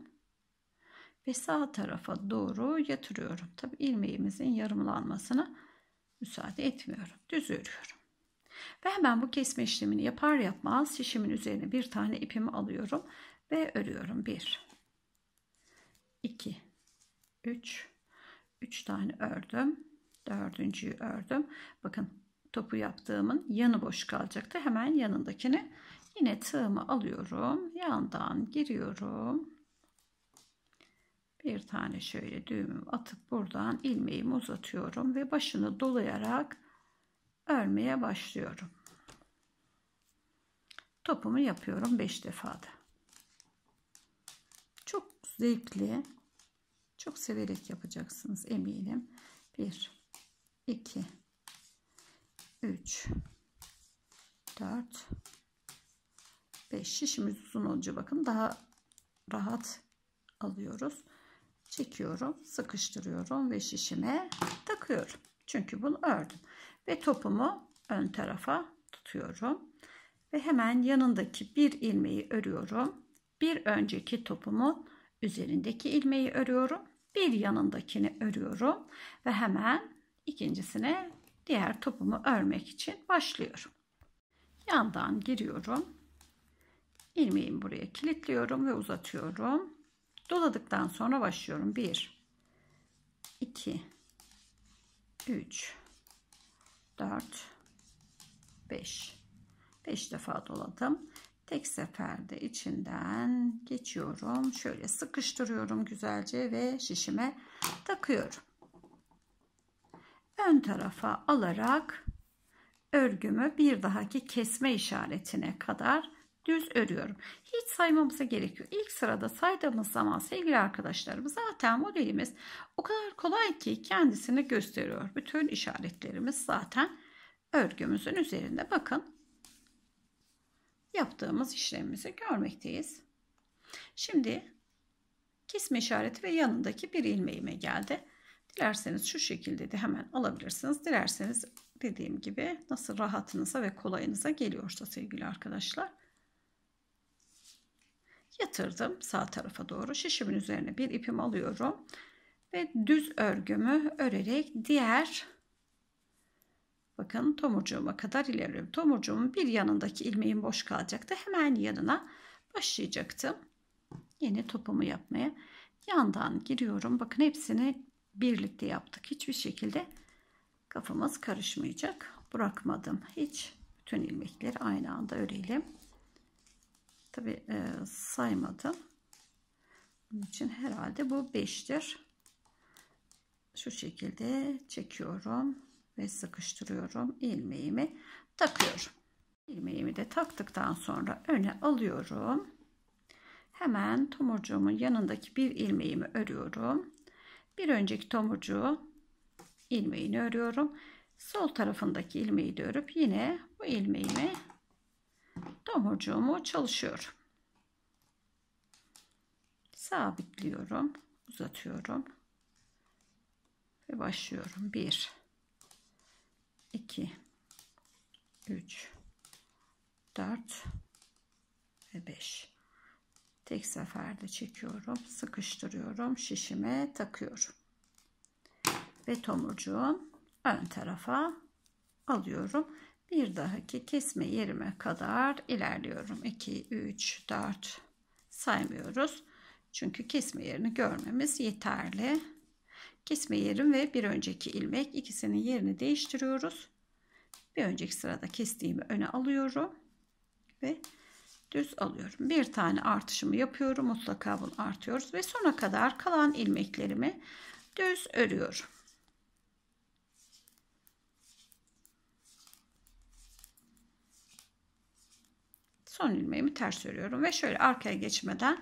Ve sağ tarafa doğru yatırıyorum. Tabi ilmeğimizin yarımlanmasına müsaade etmiyorum. Düz örüyorum. Ve hemen bu kesme işlemini yapar yapmaz şişimin üzerine bir tane ipimi alıyorum ve örüyorum. 1 2 3 3 tane ördüm dördüncüyü ördüm. Bakın topu yaptığımın yanı boş kalacaktı. Hemen yanındakini yine tığımı alıyorum. Yandan giriyorum. Bir tane şöyle düğümümü atıp buradan ilmeğimi uzatıyorum ve başını dolayarak örmeye başlıyorum. Topumu yapıyorum 5 defada. Çok zevkli. Çok severek yapacaksınız eminim. 1 2 3 4 5 şişimiz uzun olacak. bakın daha rahat alıyoruz çekiyorum sıkıştırıyorum ve şişime takıyorum çünkü bunu ördüm ve topumu ön tarafa tutuyorum ve hemen yanındaki bir ilmeği örüyorum bir önceki topumun üzerindeki ilmeği örüyorum bir yanındakini örüyorum ve hemen ikincisine diğer topumu örmek için başlıyorum. Yandan giriyorum. ilmeğimi buraya kilitliyorum ve uzatıyorum. Doladıktan sonra başlıyorum. 1 2 3 4 5 5 defa doladım. Tek seferde içinden geçiyorum. Şöyle sıkıştırıyorum güzelce ve şişime takıyorum ön tarafa alarak örgümü bir dahaki kesme işaretine kadar düz örüyorum. Hiç saymamıza gerek yok. İlk sırada saydığımız zaman sevgili arkadaşlarım zaten modelimiz o kadar kolay ki kendisini gösteriyor. Bütün işaretlerimiz zaten örgümüzün üzerinde. Bakın yaptığımız işlemimizi görmekteyiz. Şimdi kesme işareti ve yanındaki bir ilmeğime geldi. Dilerseniz şu şekilde de hemen alabilirsiniz. Dilerseniz dediğim gibi nasıl rahatınıza ve kolayınıza geliyorsa sevgili arkadaşlar. Yatırdım sağ tarafa doğru. Şişimin üzerine bir ipim alıyorum. Ve düz örgümü örerek diğer bakın tomurcuğuma kadar ilerliyorum. Tomurcuğumun bir yanındaki ilmeğim boş kalacaktı. Hemen yanına başlayacaktım. Yeni topumu yapmaya yandan giriyorum. Bakın hepsini birlikte yaptık. Hiçbir şekilde kafamız karışmayacak. Bırakmadım hiç. Bütün ilmekleri aynı anda örelim. Tabi e, saymadım. Bunun için herhalde bu 5'tir. Şu şekilde çekiyorum ve sıkıştırıyorum. ilmeğimi takıyorum. Ilmeğimi de taktıktan sonra öne alıyorum. Hemen tomurcuğumun yanındaki bir ilmeğimi örüyorum bir önceki tomurcuğu ilmeğini örüyorum. Sol tarafındaki ilmeği de örüp yine bu ilmeğimi tomurcuğumu çalışıyorum. Sabitliyorum, uzatıyorum ve başlıyorum. 1 2 3 4 ve 5 tek seferde çekiyorum sıkıştırıyorum şişime takıyorum ve tomurcuğum ön tarafa alıyorum bir dahaki kesme yerime kadar ilerliyorum 2 3 4 saymıyoruz çünkü kesme yerini görmemiz yeterli kesme yerim ve bir önceki ilmek ikisinin yerini değiştiriyoruz bir önceki sırada kestiğimi öne alıyorum ve düz alıyorum. Bir tane artışımı yapıyorum. Mutlaka bunu artıyoruz ve sona kadar kalan ilmeklerimi düz örüyorum. Son ilmeğimi ters örüyorum ve şöyle arkaya geçmeden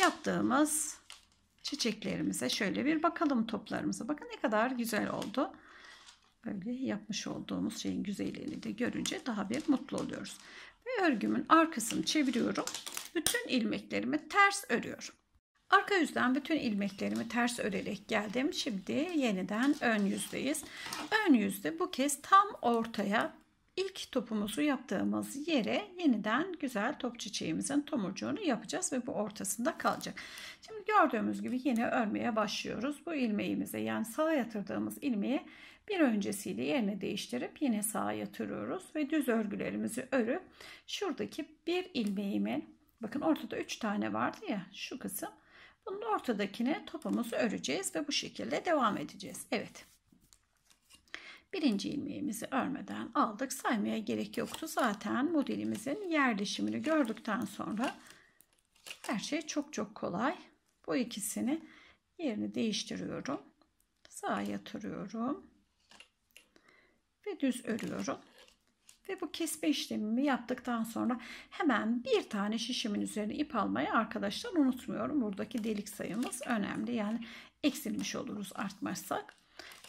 yaptığımız çiçeklerimize şöyle bir bakalım toplarımıza. Bakın ne kadar güzel oldu. Böyle yapmış olduğumuz şeyin güzelliğini de görünce daha bir mutlu oluyoruz. Ve örgümün arkasını çeviriyorum. Bütün ilmeklerimi ters örüyorum. Arka yüzden bütün ilmeklerimi ters örerek geldim. Şimdi yeniden ön yüzdeyiz. Ön yüzde bu kez tam ortaya ilk topumuzu yaptığımız yere yeniden güzel top çiçeğimizin tomurcuğunu yapacağız ve bu ortasında kalacak. Şimdi gördüğümüz gibi yine örmeye başlıyoruz. Bu ilmeğimize yani sağa yatırdığımız ilmeği bir öncesiyle yerini değiştirip yine sağa yatırıyoruz ve düz örgülerimizi örüp şuradaki bir ilmeğimin bakın ortada 3 tane vardı ya şu kısım bunun ortadakine topumuzu öreceğiz ve bu şekilde devam edeceğiz. Evet. Birinci ilmeğimizi örmeden aldık. Saymaya gerek yoktu. Zaten modelimizin yerleşimini gördükten sonra her şey çok çok kolay. Bu ikisini yerini değiştiriyorum. Sağa yatırıyorum ve düz örüyorum. Ve bu kesme işlemimi yaptıktan sonra hemen bir tane şişimin üzerine ip almayı arkadaşlar unutmuyorum. Buradaki delik sayımız önemli. Yani eksilmiş oluruz artmazsak.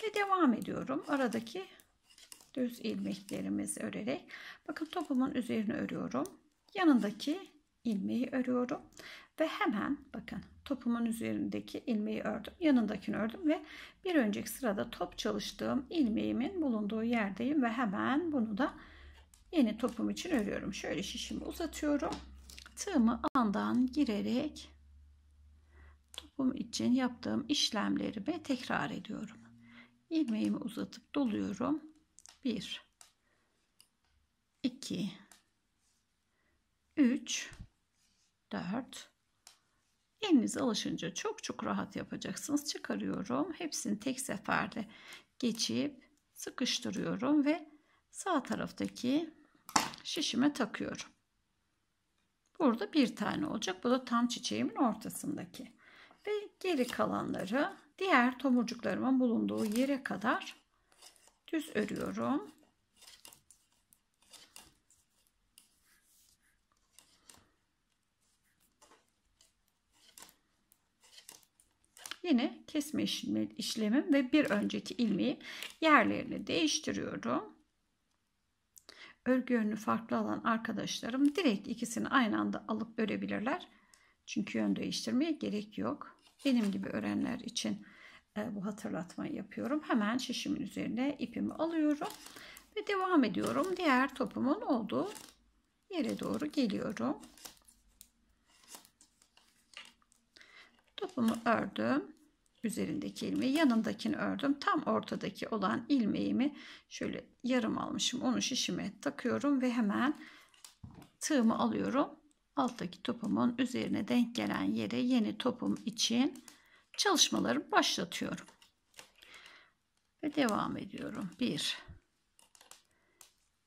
Ve devam ediyorum. Aradaki düz ilmeklerimizi örerek. Bakın topumun üzerine örüyorum. Yanındaki ilmeği örüyorum ve hemen bakın topumun üzerindeki ilmeği ördüm yanındakini ördüm ve bir önceki sırada top çalıştığım ilmeğimin bulunduğu yerdeyim ve hemen bunu da yeni topum için örüyorum şöyle şişimi uzatıyorum tığımı andan girerek topum için yaptığım işlemlerimi tekrar ediyorum ilmeğimi uzatıp doluyorum 1 2 3 4 Eliniz alışınca çok çok rahat yapacaksınız. Çıkarıyorum. Hepsini tek seferde geçip sıkıştırıyorum ve sağ taraftaki şişime takıyorum. Burada bir tane olacak. Bu da tam çiçeğimin ortasındaki. Ve geri kalanları diğer tomurcuklarımın bulunduğu yere kadar düz örüyorum. Yine kesme işlemim ve bir önceki ilmeği yerlerini değiştiriyorum. Örgü yönünü farklı alan arkadaşlarım direkt ikisini aynı anda alıp örebilirler. Çünkü yön değiştirmeye gerek yok. Benim gibi öğrenler için e, bu hatırlatmayı yapıyorum. Hemen şişimin üzerine ipimi alıyorum ve devam ediyorum. Diğer topumun olduğu yere doğru geliyorum. topumu ördüm üzerindeki ilmeği yanındakini ördüm tam ortadaki olan ilmeğimi şöyle yarım almışım onu şişime takıyorum ve hemen tığımı alıyorum alttaki topumun üzerine denk gelen yere yeni topum için çalışmaları başlatıyorum ve devam ediyorum 1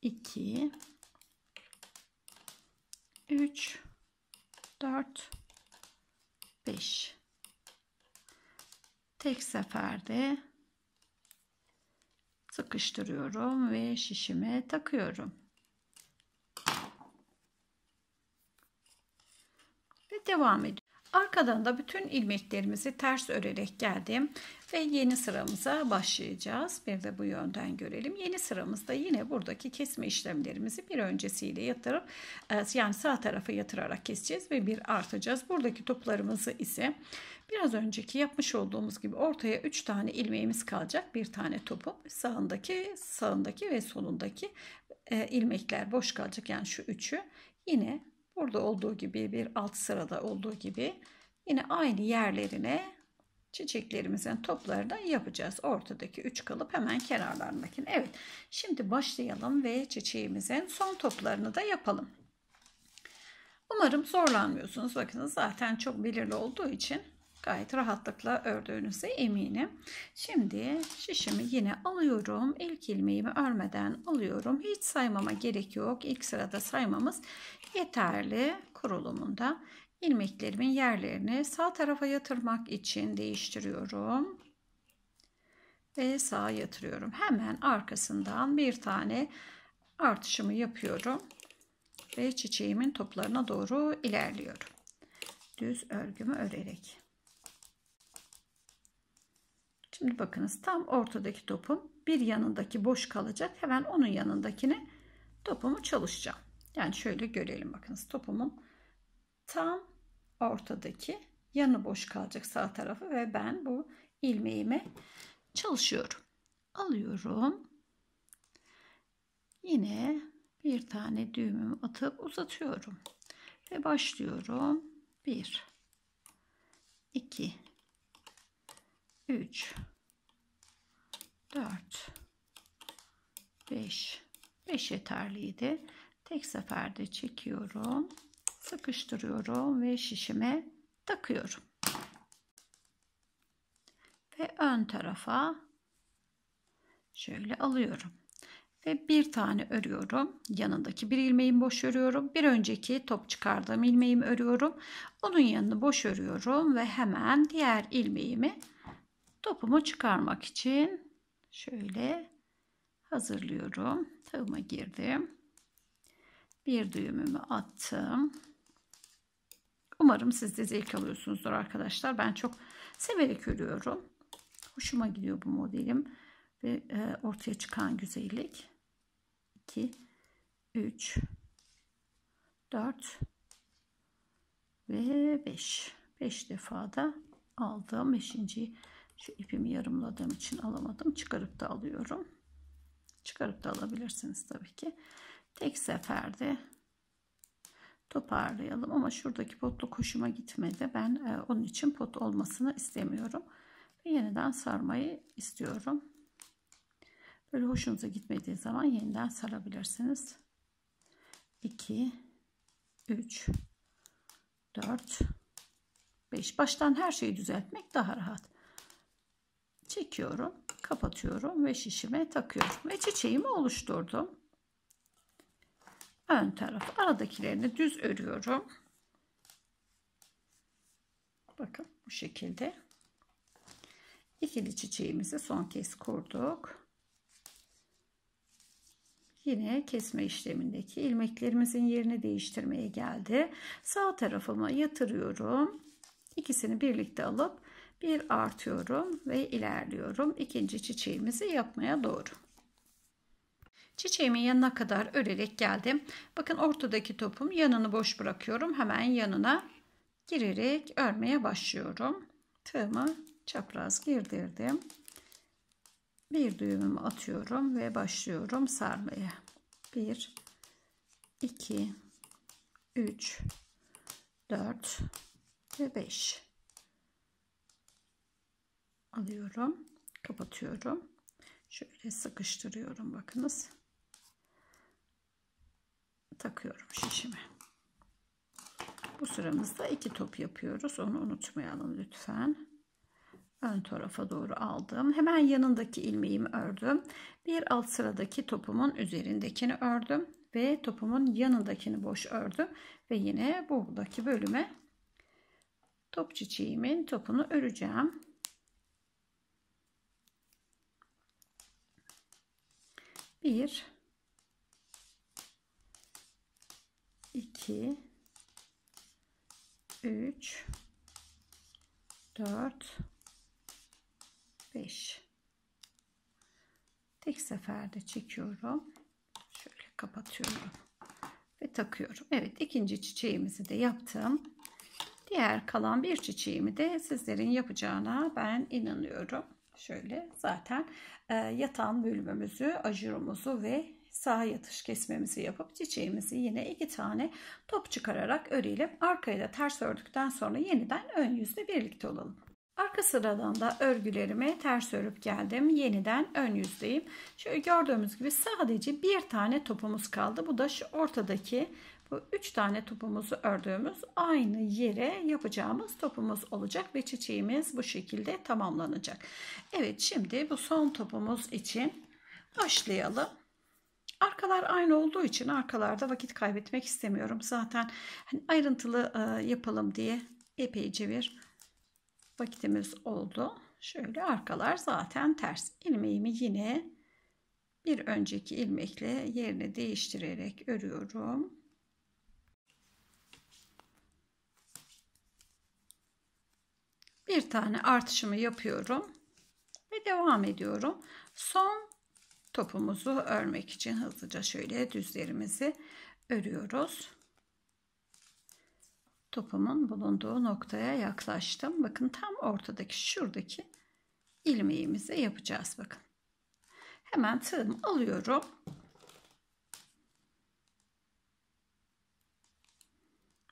2 3 4 5 tek seferde sıkıştırıyorum ve şişime takıyorum. Ve devam ediyorum. Arkadan da bütün ilmeklerimizi ters örerek geldim ve yeni sıramıza başlayacağız. Bir de bu yönden görelim. Yeni sıramızda yine buradaki kesme işlemlerimizi bir öncesiyle yatırıp e, yani sağ tarafa yatırarak keseceğiz ve bir artacağız. Buradaki toplarımızı ise Biraz önceki yapmış olduğumuz gibi ortaya 3 tane ilmeğimiz kalacak. Bir tane topum sağındaki, sağındaki ve solundaki e, ilmekler boş kalacak. Yani şu üçü yine burada olduğu gibi bir alt sırada olduğu gibi yine aynı yerlerine çiçeklerimizin toplarını yapacağız. Ortadaki 3 kalıp hemen kenarlarındakini. Evet şimdi başlayalım ve çiçeğimizin son toplarını da yapalım. Umarım zorlanmıyorsunuz. Bakın zaten çok belirli olduğu için gayet rahatlıkla ördüğünüze eminim. Şimdi şişimi yine alıyorum. İlk ilmeğimi örmeden alıyorum. Hiç saymama gerek yok. İlk sırada saymamız yeterli kurulumunda. ilmeklerimin yerlerini sağ tarafa yatırmak için değiştiriyorum. Ve sağa yatırıyorum. Hemen arkasından bir tane artışımı yapıyorum. Ve çiçeğimin toplarına doğru ilerliyorum. Düz örgümü örerek. Şimdi bakınız tam ortadaki topum bir yanındaki boş kalacak. Hemen onun yanındakini topumu çalışacağım. Yani şöyle görelim bakınız topumun tam ortadaki yanı boş kalacak sağ tarafı ve ben bu ilmeğimi çalışıyorum. Alıyorum. Yine bir tane düğümümü atıp uzatıyorum. Ve başlıyorum. 1 2 3 4 5 5 yeterliydi. Tek seferde çekiyorum. Sıkıştırıyorum ve şişime takıyorum. Ve ön tarafa şöyle alıyorum. Ve bir tane örüyorum. Yanındaki bir ilmeğimi boş örüyorum. Bir önceki top çıkardığım ilmeğimi örüyorum. Onun yanını boş örüyorum ve hemen diğer ilmeğimi Topumu çıkarmak için şöyle hazırlıyorum. Tığıma girdim. Bir düğümümü attım. Umarım siz de zevk alıyorsunuzdur arkadaşlar. Ben çok severek örüyorum. Hoşuma gidiyor bu modelim. Ve e, ortaya çıkan güzellik. 2, 3, 4 ve 5. 5 defa da aldım. 5. Şu ipimi yarımladığım için alamadım. Çıkarıp da alıyorum. Çıkarıp da alabilirsiniz tabii ki. Tek seferde toparlayalım ama şuradaki potlu hoşuma gitmedi. Ben e, onun için pot olmasını istemiyorum. Ve yeniden sarmayı istiyorum. Böyle hoşunuza gitmediği zaman yeniden sarabilirsiniz. 2 3 4 5 baştan her şeyi düzeltmek daha rahat çekiyorum, kapatıyorum ve şişime takıyorum. Ve çiçeğimi oluşturdum. Ön taraf aradakilerini düz örüyorum. Bakın bu şekilde. İkili çiçeğimizi son kez kurduk. Yine kesme işlemindeki ilmeklerimizin yerini değiştirmeye geldi. Sağ tarafıma yatırıyorum. İkisini birlikte alıp bir artıyorum ve ilerliyorum. ikinci çiçeğimizi yapmaya doğru. Çiçeğimin yanına kadar örerek geldim. Bakın ortadaki topum yanını boş bırakıyorum. Hemen yanına girerek örmeye başlıyorum. Tığımı çapraz girdirdim. Bir düğümümü atıyorum ve başlıyorum sarmaya. 1 2 3 4 ve 5 alıyorum. Kapatıyorum. Şöyle sıkıştırıyorum bakınız. Takıyorum şişimi. Bu sıramızda iki top yapıyoruz. Onu unutmayalım lütfen. Ön tarafa doğru aldım. Hemen yanındaki ilmeğimi ördüm. Bir alt sıradaki topumun üzerindekini ördüm. Ve topumun yanındakini boş ördüm. Ve yine buradaki bölüme top çiçeğimin topunu öreceğim. 1 2 3 4 5 tek seferde çekiyorum şöyle kapatıyorum ve takıyorum Evet ikinci çiçeğimizi de yaptım diğer kalan bir çiçeğimi de sizlerin yapacağına ben inanıyorum Şöyle zaten e, yatan bölümümüzü, ajurumuzu ve sağ yatış kesmemizi yapıp çiçeğimizi yine iki tane top çıkararak örelim. Arkayı da ters ördükten sonra yeniden ön yüzle birlikte olalım. Arka sıradan da örgülerimi ters örüp geldim. Yeniden ön yüzdeyim. Şöyle gördüğümüz gibi sadece bir tane topumuz kaldı. Bu da şu ortadaki bu üç tane topumuzu ördüğümüz aynı yere yapacağımız topumuz olacak ve çiçeğimiz bu şekilde tamamlanacak. Evet şimdi bu son topumuz için başlayalım. Arkalar aynı olduğu için arkalarda vakit kaybetmek istemiyorum. Zaten hani ayrıntılı e, yapalım diye epeyce bir vakitimiz oldu. Şöyle arkalar zaten ters. İlmeğimi yine bir önceki ilmekle yerini değiştirerek örüyorum. bir tane artışımı yapıyorum ve devam ediyorum. Son topumuzu örmek için hızlıca şöyle düzlerimizi örüyoruz. Topumun bulunduğu noktaya yaklaştım. Bakın tam ortadaki şuradaki ilmeğimizi yapacağız bakın. Hemen tığımı alıyorum.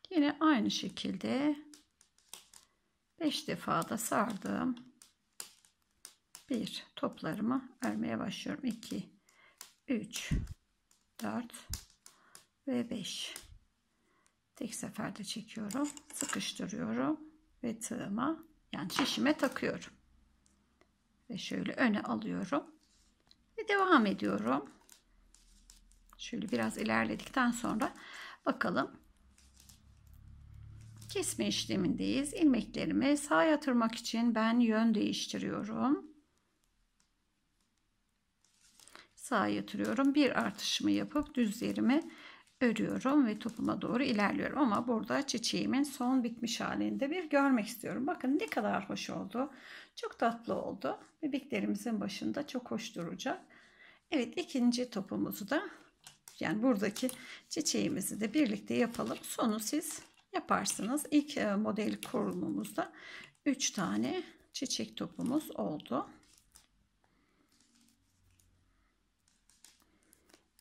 Yine aynı şekilde 5 defa da sardım. 1 toplarımı örmeye başlıyorum. 2 3 4 ve 5 tek seferde çekiyorum. Sıkıştırıyorum ve tığıma yani şişime takıyorum. Ve şöyle öne alıyorum. Ve devam ediyorum. Şöyle biraz ilerledikten sonra bakalım kesme işlemindeyiz. İlmeklerimi sağa yatırmak için ben yön değiştiriyorum. Sağa yatırıyorum. Bir artışımı yapıp düzlerimi örüyorum ve topuma doğru ilerliyorum. Ama burada çiçeğimin son bitmiş halinde bir görmek istiyorum. Bakın ne kadar hoş oldu. Çok tatlı oldu. Bebeklerimizin başında çok hoş duracak. Evet ikinci topumuzu da yani buradaki çiçeğimizi de birlikte yapalım. Sonu siz yaparsınız. İlk e, model kurulumumuzda 3 tane çiçek topumuz oldu.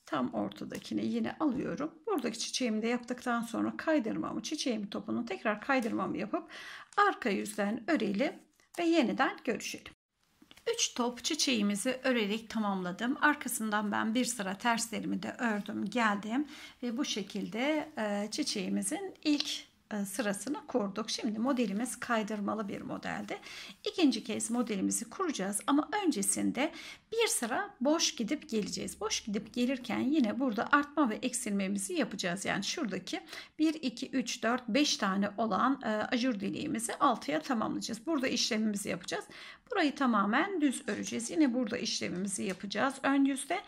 Tam ortadakini yine alıyorum. Buradaki çiçeğimi de yaptıktan sonra kaydırmamı, çiçeğimi topunu tekrar kaydırmamı yapıp arka yüzden örelim ve yeniden görüşelim. 3 top çiçeğimizi örerek tamamladım. Arkasından ben bir sıra terslerimi de ördüm geldim. Ve bu şekilde e, çiçeğimizin ilk e, sırasını kurduk. Şimdi modelimiz kaydırmalı bir modeldi. İkinci kez modelimizi kuracağız ama öncesinde bir sıra boş gidip geleceğiz. Boş gidip gelirken yine burada artma ve eksilmemizi yapacağız. Yani şuradaki 1, 2, 3, 4, 5 tane olan e, ajur deliğimizi 6'ya tamamlayacağız. Burada işlemimizi yapacağız. Burayı tamamen düz öreceğiz. Yine burada işlemimizi yapacağız. Ön yüzde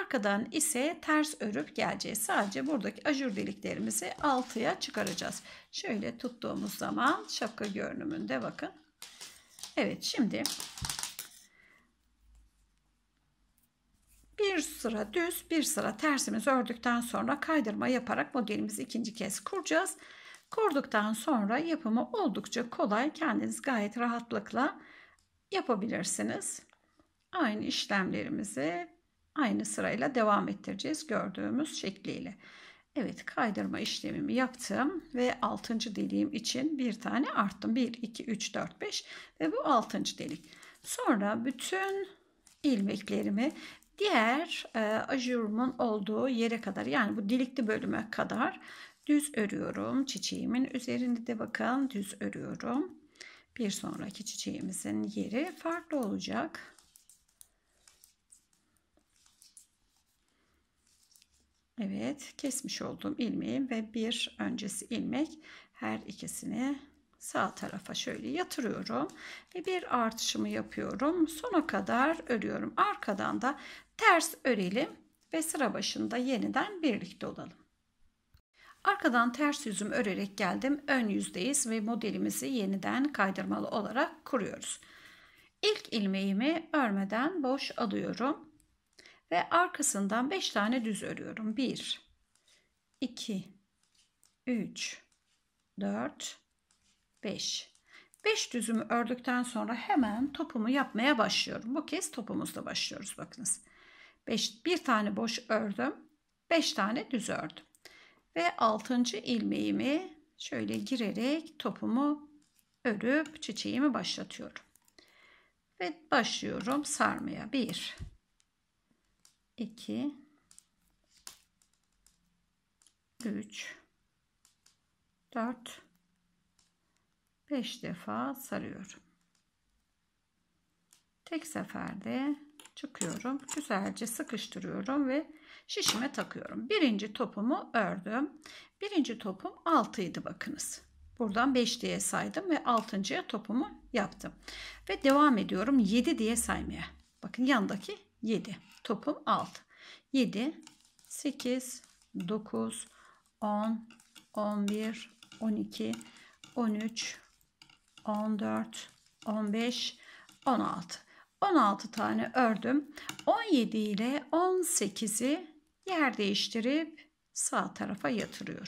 arkadan ise ters örüp geleceğiz. Sadece buradaki ajur deliklerimizi 6'ya çıkaracağız. Şöyle tuttuğumuz zaman şapka görünümünde bakın. Evet şimdi bir sıra düz bir sıra tersimizi ördükten sonra kaydırma yaparak modelimizi ikinci kez kuracağız. Kurduktan sonra yapımı oldukça kolay kendiniz gayet rahatlıkla yapabilirsiniz. Aynı işlemlerimizi aynı sırayla devam ettireceğiz gördüğümüz şekliyle. Evet kaydırma işlemimi yaptım ve 6. deliğim için bir tane arttım. 1, 2, 3, 4, 5 ve bu 6. delik. Sonra bütün ilmeklerimi diğer e, ajurumun olduğu yere kadar yani bu delikli bölüme kadar düz örüyorum. Çiçeğimin üzerinde de bakın düz örüyorum. Bir sonraki çiçeğimizin yeri farklı olacak. Evet kesmiş olduğum ilmeğim ve bir öncesi ilmek her ikisini sağ tarafa şöyle yatırıyorum ve bir artışımı yapıyorum sona kadar örüyorum arkadan da ters örelim ve sıra başında yeniden birlikte olalım arkadan ters yüzüm örerek geldim ön yüzdeyiz ve modelimizi yeniden kaydırmalı olarak kuruyoruz İlk ilmeğimi örmeden boş alıyorum ve arkasından 5 tane düz örüyorum. 1 2 3 4 5 5 düzümü ördükten sonra hemen topumu yapmaya başlıyorum. Bu kez topumuzla başlıyoruz bakınız. 5 bir tane boş ördüm. 5 tane düz ördüm. Ve 6. ilmeğimi şöyle girerek topumu örüp çiçeğimi başlatıyorum. Ve başlıyorum sarmaya. 1 2 3 4 5 defa sarıyorum. Tek seferde çıkıyorum. Güzelce sıkıştırıyorum ve şişime takıyorum. Birinci topumu ördüm. Birinci topum 6 idi bakınız. Buradan 5 diye saydım ve 6.ya topumu yaptım. Ve devam ediyorum 7 diye saymaya. Bakın yandaki 7. Topum 6. 7, 8, 9, 10, 11, 12, 13, 14, 15, 16. 16 tane ördüm. 17 ile 18'i yer değiştirip sağ tarafa yatırıyorum.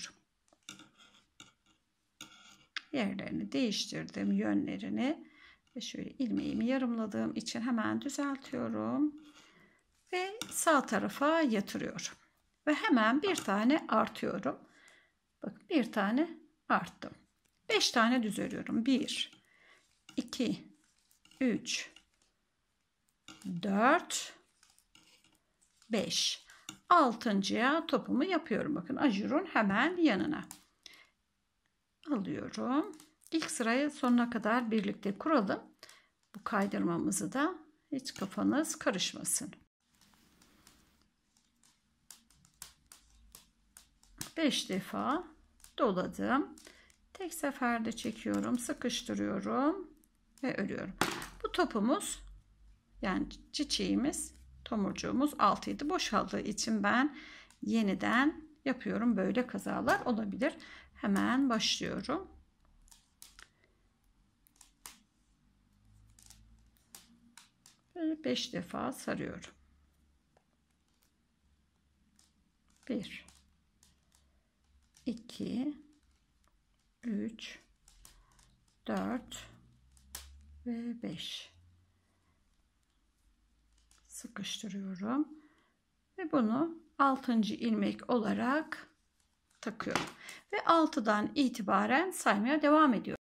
Yerlerini değiştirdim, yönlerini ve şöyle ilmeğimi yarımladığım için hemen düzeltiyorum ve sağ tarafa yatırıyorum. Ve hemen bir tane artıyorum. Bak bir tane arttım. 5 tane düz örüyorum. 1 2 3 4 5 altıncıya topumu yapıyorum. Bakın ajurun hemen yanına. Alıyorum. İlk sırayı sonuna kadar birlikte kuralım. Bu kaydırmamızı da hiç kafanız karışmasın. 5 defa doladım. Tek seferde çekiyorum, sıkıştırıyorum ve örüyorum. Bu topumuz yani çiçeğimiz, tomurcuğumuz 6 idi. Boşaldığı için ben yeniden yapıyorum. Böyle kazalar olabilir. Hemen başlıyorum. Böyle 5 defa sarıyorum. 1 2 3 4 ve 5 sıkıştırıyorum ve bunu 6. ilmek olarak takıyorum ve 6'dan itibaren saymaya devam ediyorum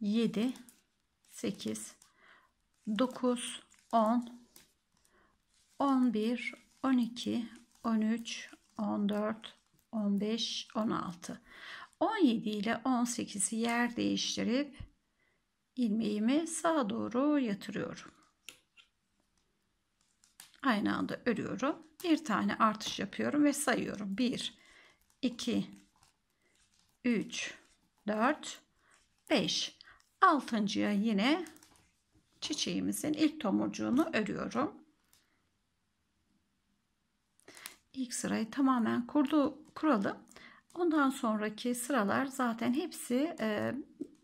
7 8 9 10 11 12 13 14 15, 16. 17 ile 18'i yer değiştirip ilmeğimi sağa doğru yatırıyorum. Aynı anda örüyorum. Bir tane artış yapıyorum ve sayıyorum. 1, 2, 3, 4, 5. Altıncıya yine çiçeğimizin ilk tomurcuğunu örüyorum. İlk sırayı tamamen kurdu kuralım. Ondan sonraki sıralar zaten hepsi e,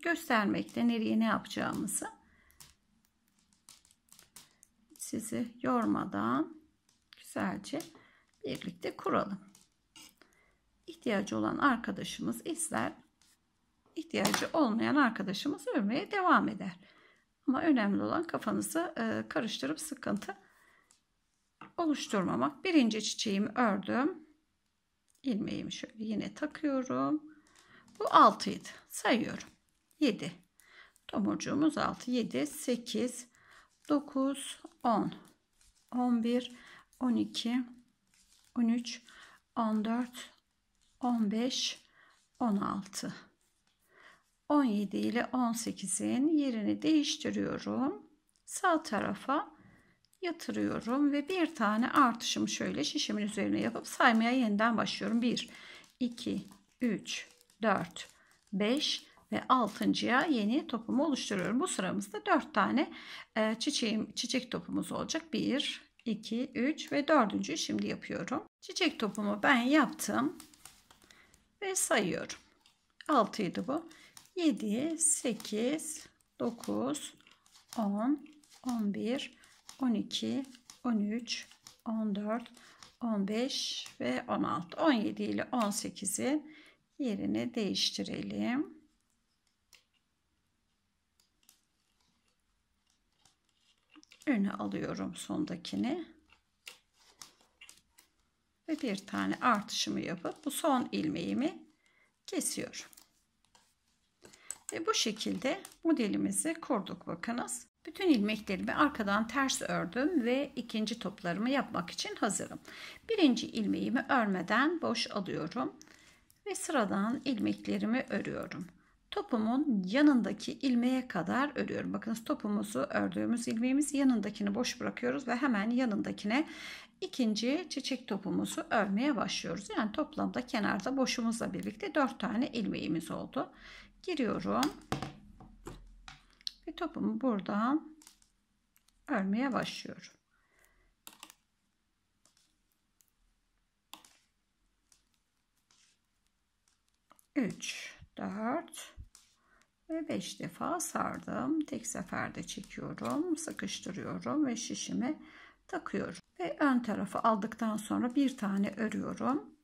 göstermekte nereye ne yapacağımızı. Sizi yormadan güzelce birlikte kuralım. İhtiyacı olan arkadaşımız ister, ihtiyacı olmayan arkadaşımız örmeye devam eder. Ama önemli olan kafanızı e, karıştırıp sıkıntı oluşturmamak. Birinci çiçeğimi ördüm ilmeğimi şöyle yine takıyorum. Bu 6 idi. Sayıyorum. 7. Tomurcuğumuz 6, 7, 8, 9, 10, 11, 12, 13, 14, 15, 16. 17 ile 18'in yerini değiştiriyorum. Sağ tarafa yatırıyorum ve bir tane artışımı şöyle şişimin üzerine yapıp saymaya yeniden başlıyorum. 1, 2, 3, 4, 5 ve altıncıya yeni topumu oluşturuyorum. Bu sıramızda 4 tane e, çiçeğim, çiçek topumuz olacak. 1, 2, 3 ve dördüncü şimdi yapıyorum. Çiçek topumu ben yaptım ve sayıyorum. 6'ydı bu. 7, 8, 9, 10, 11, 12, 13, 14, 15 ve 16. 17 ile 18'in yerini değiştirelim. Öne alıyorum sondakini. Ve bir tane artışımı yapıp bu son ilmeğimi kesiyorum. Ve bu şekilde modelimizi kurduk bakınız. Bütün ilmeklerimi arkadan ters ördüm ve ikinci toplarımı yapmak için hazırım. Birinci ilmeğimi örmeden boş alıyorum ve sıradan ilmeklerimi örüyorum. Topumun yanındaki ilmeğe kadar örüyorum. Bakınız topumuzu ördüğümüz ilmeğimiz yanındakini boş bırakıyoruz ve hemen yanındakine ikinci çiçek topumuzu örmeye başlıyoruz. Yani toplamda kenarda boşumuzla birlikte 4 tane ilmeğimiz oldu. Giriyorum topumu buradan örmeye başlıyorum. Üç, dört ve beş defa sardım. Tek seferde çekiyorum, sıkıştırıyorum ve şişimi takıyorum. Ve ön tarafı aldıktan sonra bir tane örüyorum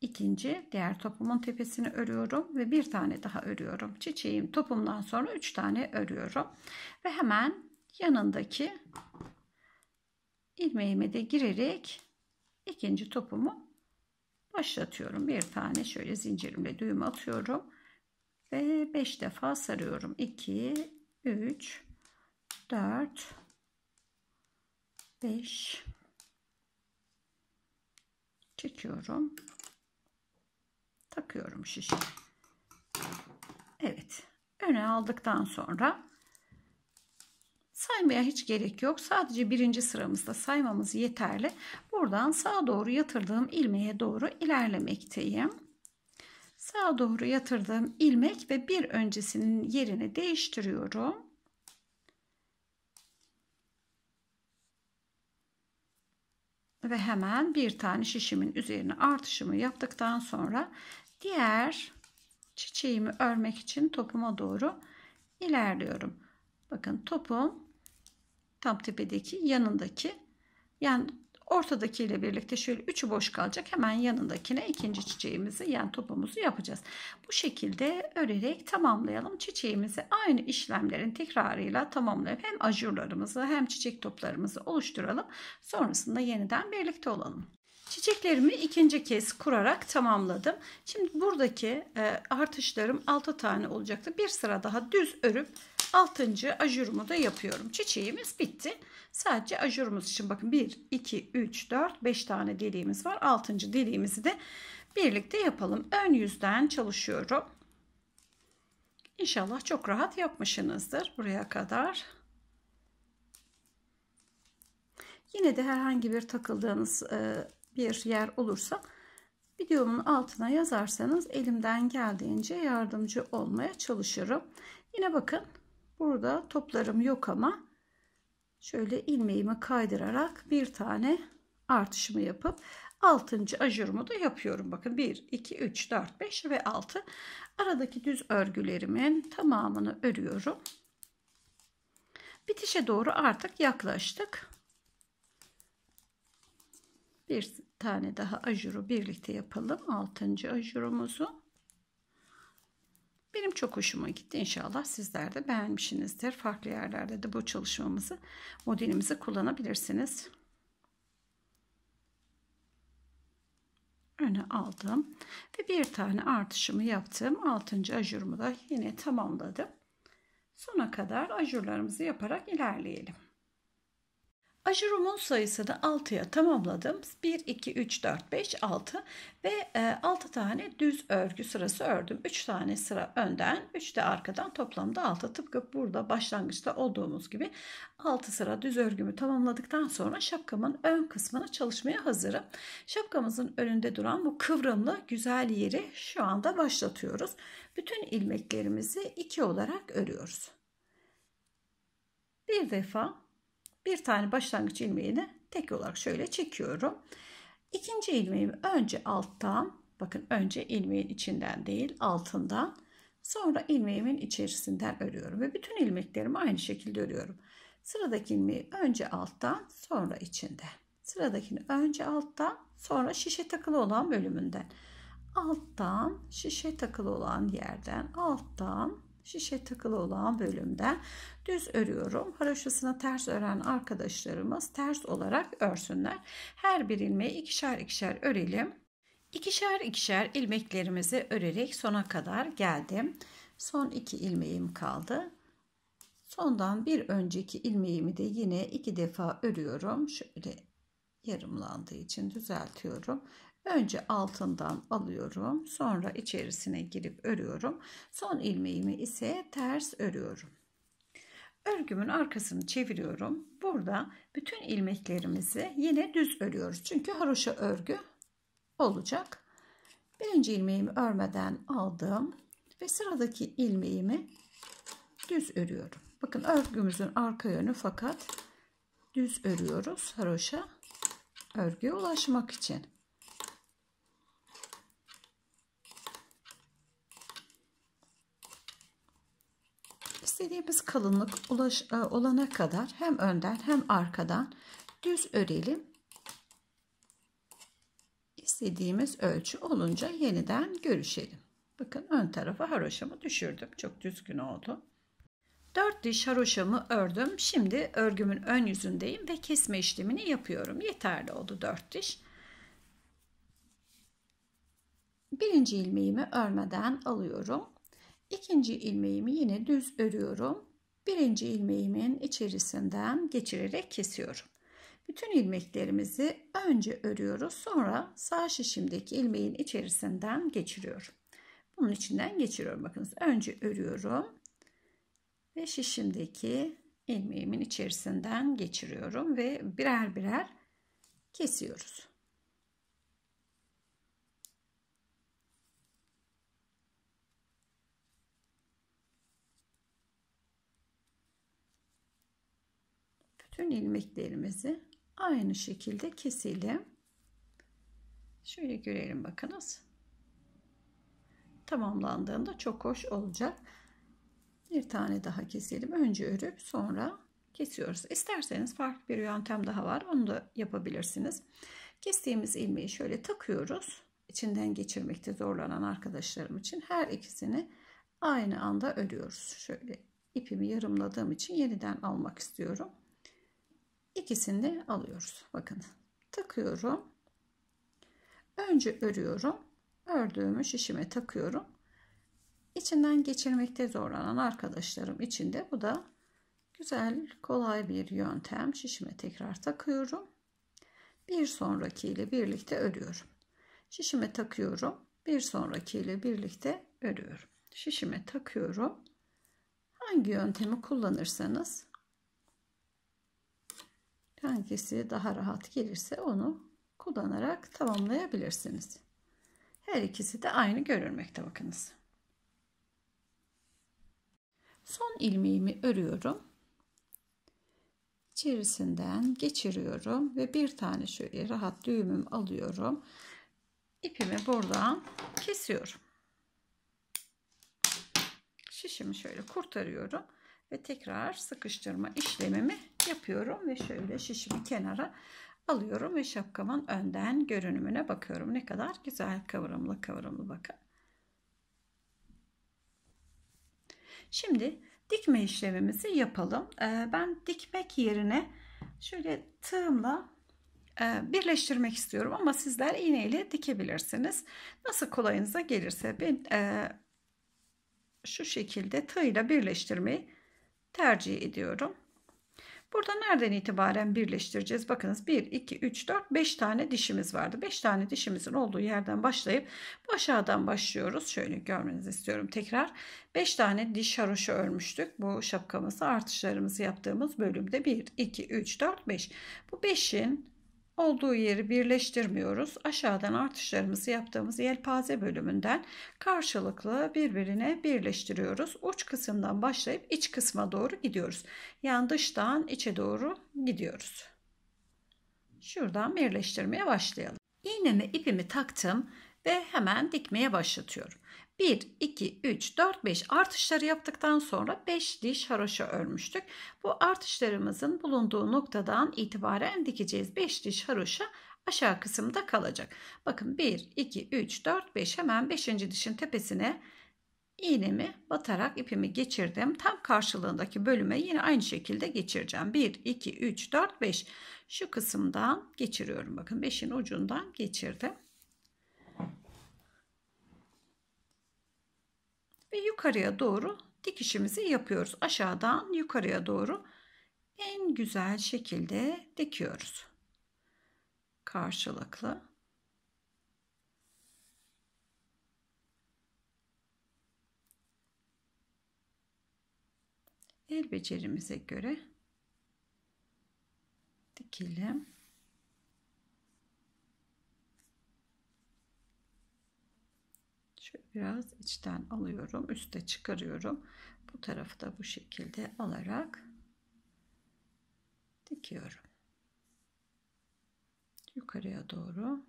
ikinci diğer topumun tepesini örüyorum ve bir tane daha örüyorum çiçeğim topumdan sonra üç tane örüyorum ve hemen yanındaki ilmeğime de girerek ikinci topumu başlatıyorum bir tane şöyle zincirimle düğüm atıyorum ve 5 defa sarıyorum 2 3 4 5 çekiyorum takıyorum şişe. Evet. Öne aldıktan sonra saymaya hiç gerek yok. Sadece birinci sıramızda saymamız yeterli. Buradan sağa doğru yatırdığım ilmeğe doğru ilerlemekteyim. Sağa doğru yatırdığım ilmek ve bir öncesinin yerini değiştiriyorum. ve hemen bir tane şişimin üzerine artışımı yaptıktan sonra Diğer çiçeğimi örmek için topuma doğru ilerliyorum. Bakın topum tam tepedeki yanındaki yani ortadaki ile birlikte şöyle üçü boş kalacak. Hemen yanındakine ikinci çiçeğimizi yani topumuzu yapacağız. Bu şekilde örerek tamamlayalım. Çiçeğimizi aynı işlemlerin tekrarıyla tamamlayıp hem ajurlarımızı hem çiçek toplarımızı oluşturalım. Sonrasında yeniden birlikte olalım. Çiçeklerimi ikinci kez kurarak tamamladım. Şimdi buradaki e, artışlarım 6 tane olacaktı. Bir sıra daha düz örüp 6. ajurumu da yapıyorum. Çiçeğimiz bitti. Sadece ajurumuz için bakın 1, 2, 3, 4, 5 tane deliğimiz var. 6. deliğimizi de birlikte yapalım. Ön yüzden çalışıyorum. İnşallah çok rahat yapmışsınızdır buraya kadar. Yine de herhangi bir takıldığınız e, bir yer olursa videomun altına yazarsanız elimden geldiğince yardımcı olmaya çalışırım. Yine bakın burada toplarım yok ama şöyle ilmeğimi kaydırarak bir tane artışımı yapıp 6. ajurumu da yapıyorum. Bakın 1, 2, 3, 4, 5 ve 6. Aradaki düz örgülerimin tamamını örüyorum. Bitişe doğru artık yaklaştık. Bir tane daha ajuru birlikte yapalım. Altıncı ajurumuzu. Benim çok hoşuma gitti. İnşallah sizler de beğenmişsinizdir. Farklı yerlerde de bu çalışmamızı, modelimizi kullanabilirsiniz. öne aldım ve bir tane artışımı yaptım. Altıncı ajurumu da yine tamamladım. Sona kadar ajurlarımızı yaparak ilerleyelim. Ajurumun sayısını 6'ya tamamladım. 1, 2, 3, 4, 5, 6 ve 6 e, tane düz örgü sırası ördüm. 3 tane sıra önden, 3 de arkadan toplamda 6. Tıpkı burada başlangıçta olduğumuz gibi 6 sıra düz örgümü tamamladıktan sonra şapkamın ön kısmını çalışmaya hazırım. Şapkamızın önünde duran bu kıvrımlı güzel yeri şu anda başlatıyoruz. Bütün ilmeklerimizi 2 olarak örüyoruz. Bir defa bir tane başlangıç ilmeğini tek olarak şöyle çekiyorum. İkinci ilmeğimi önce alttan bakın önce ilmeğin içinden değil altından sonra ilmeğimin içerisinden örüyorum ve bütün ilmeklerimi aynı şekilde örüyorum. Sıradaki ilmeği önce alttan sonra içinde. Sıradakini önce alttan sonra şişe takılı olan bölümünden. Alttan şişe takılı olan yerden alttan şişe takılı olan bölümden düz örüyorum. Haroşasına ters ören arkadaşlarımız ters olarak örsünler. Her bir ilmeği ikişer ikişer örelim. İkişer ikişer ilmeklerimizi örerek sona kadar geldim. Son iki ilmeğim kaldı. Sondan bir önceki ilmeğimi de yine iki defa örüyorum. Şöyle yarımlandığı için düzeltiyorum. Önce altından alıyorum. Sonra içerisine girip örüyorum. Son ilmeğimi ise ters örüyorum. Örgümün arkasını çeviriyorum. Burada bütün ilmeklerimizi yine düz örüyoruz. Çünkü haroşa örgü olacak. Birinci ilmeğimi örmeden aldım ve sıradaki ilmeğimi düz örüyorum. Bakın örgümüzün arka yönü fakat düz örüyoruz haroşa örgüye ulaşmak için. İstediğimiz kalınlık ulaş, e, olana kadar hem önden hem arkadan düz örelim. İstediğimiz ölçü olunca yeniden görüşelim. Bakın ön tarafa haroşamı düşürdüm. Çok düzgün oldu. 4 diş haroşamı ördüm. Şimdi örgümün ön yüzündeyim ve kesme işlemini yapıyorum. Yeterli oldu 4 diş. Birinci ilmeğimi örmeden alıyorum. İkinci ilmeğimi yine düz örüyorum. Birinci ilmeğimin içerisinden geçirerek kesiyorum. Bütün ilmeklerimizi önce örüyoruz. Sonra sağ şişimdeki ilmeğin içerisinden geçiriyorum. Bunun içinden geçiriyorum. Bakınız önce örüyorum. Ve şişimdeki ilmeğimin içerisinden geçiriyorum. Ve birer birer kesiyoruz. Bütün ilmeklerimizi aynı şekilde keselim. Şöyle görelim bakınız. Tamamlandığında çok hoş olacak. Bir tane daha keselim. Önce örüp sonra kesiyoruz. İsterseniz farklı bir yöntem daha var. Onu da yapabilirsiniz. Kestiğimiz ilmeği şöyle takıyoruz. İçinden geçirmekte zorlanan arkadaşlarım için her ikisini aynı anda örüyoruz. Şöyle ipimi yarımladığım için yeniden almak istiyorum ikisini de alıyoruz. Bakın takıyorum. Önce örüyorum. Ördüğümü şişime takıyorum. İçinden geçirmekte zorlanan arkadaşlarım için de bu da güzel, kolay bir yöntem. Şişime tekrar takıyorum. Bir sonraki ile birlikte örüyorum. Şişime takıyorum. Bir sonraki ile birlikte örüyorum. Şişime takıyorum. Hangi yöntemi kullanırsanız hangisi daha rahat gelirse onu kullanarak tamamlayabilirsiniz. Her ikisi de aynı görünmekte bakınız. Son ilmeğimi örüyorum. İçerisinden geçiriyorum ve bir tane şöyle rahat düğümüm alıyorum. İpimi buradan kesiyorum. Şişimi şöyle kurtarıyorum ve tekrar sıkıştırma işlemimi yapıyorum ve şöyle şişimi kenara alıyorum ve şapkamın önden görünümüne bakıyorum. Ne kadar güzel kıvrımlı kıvrımlı bakın. Şimdi dikme işlemimizi yapalım. Ee, ben dikmek yerine şöyle tığımla e, birleştirmek istiyorum ama sizler iğneyle dikebilirsiniz. Nasıl kolayınıza gelirse ben e, şu şekilde tığ ile birleştirmeyi tercih ediyorum. Burada nereden itibaren birleştireceğiz? Bakınız 1, 2, 3, 4, 5 tane dişimiz vardı. 5 tane dişimizin olduğu yerden başlayıp bu aşağıdan başlıyoruz. Şöyle görmenizi istiyorum tekrar. 5 tane diş haroşa örmüştük. Bu şapkamızı artışlarımızı yaptığımız bölümde 1, 2, 3, 4, 5. Bu 5'in olduğu yeri birleştirmiyoruz. Aşağıdan artışlarımızı yaptığımız yelpaze bölümünden karşılıklı birbirine birleştiriyoruz. Uç kısımdan başlayıp iç kısma doğru gidiyoruz. Yani dıştan içe doğru gidiyoruz. Şuradan birleştirmeye başlayalım. İğnemi ipimi taktım ve hemen dikmeye başlatıyorum. 1, 2, 3, 4, 5 artışları yaptıktan sonra 5 diş haroşa örmüştük. Bu artışlarımızın bulunduğu noktadan itibaren dikeceğiz. 5 diş haroşa aşağı kısımda kalacak. Bakın 1, 2, 3, 4, 5 hemen 5. dişin tepesine iğnemi batarak ipimi geçirdim. Tam karşılığındaki bölüme yine aynı şekilde geçireceğim. 1, 2, 3, 4, 5 şu kısımdan geçiriyorum. Bakın 5'in ucundan geçirdim. ve yukarıya doğru dikişimizi yapıyoruz. Aşağıdan yukarıya doğru en güzel şekilde dikiyoruz. Karşılıklı. El becerimize göre dikelim. biraz içten alıyorum. Üste çıkarıyorum. Bu tarafı da bu şekilde alarak dikiyorum. Yukarıya doğru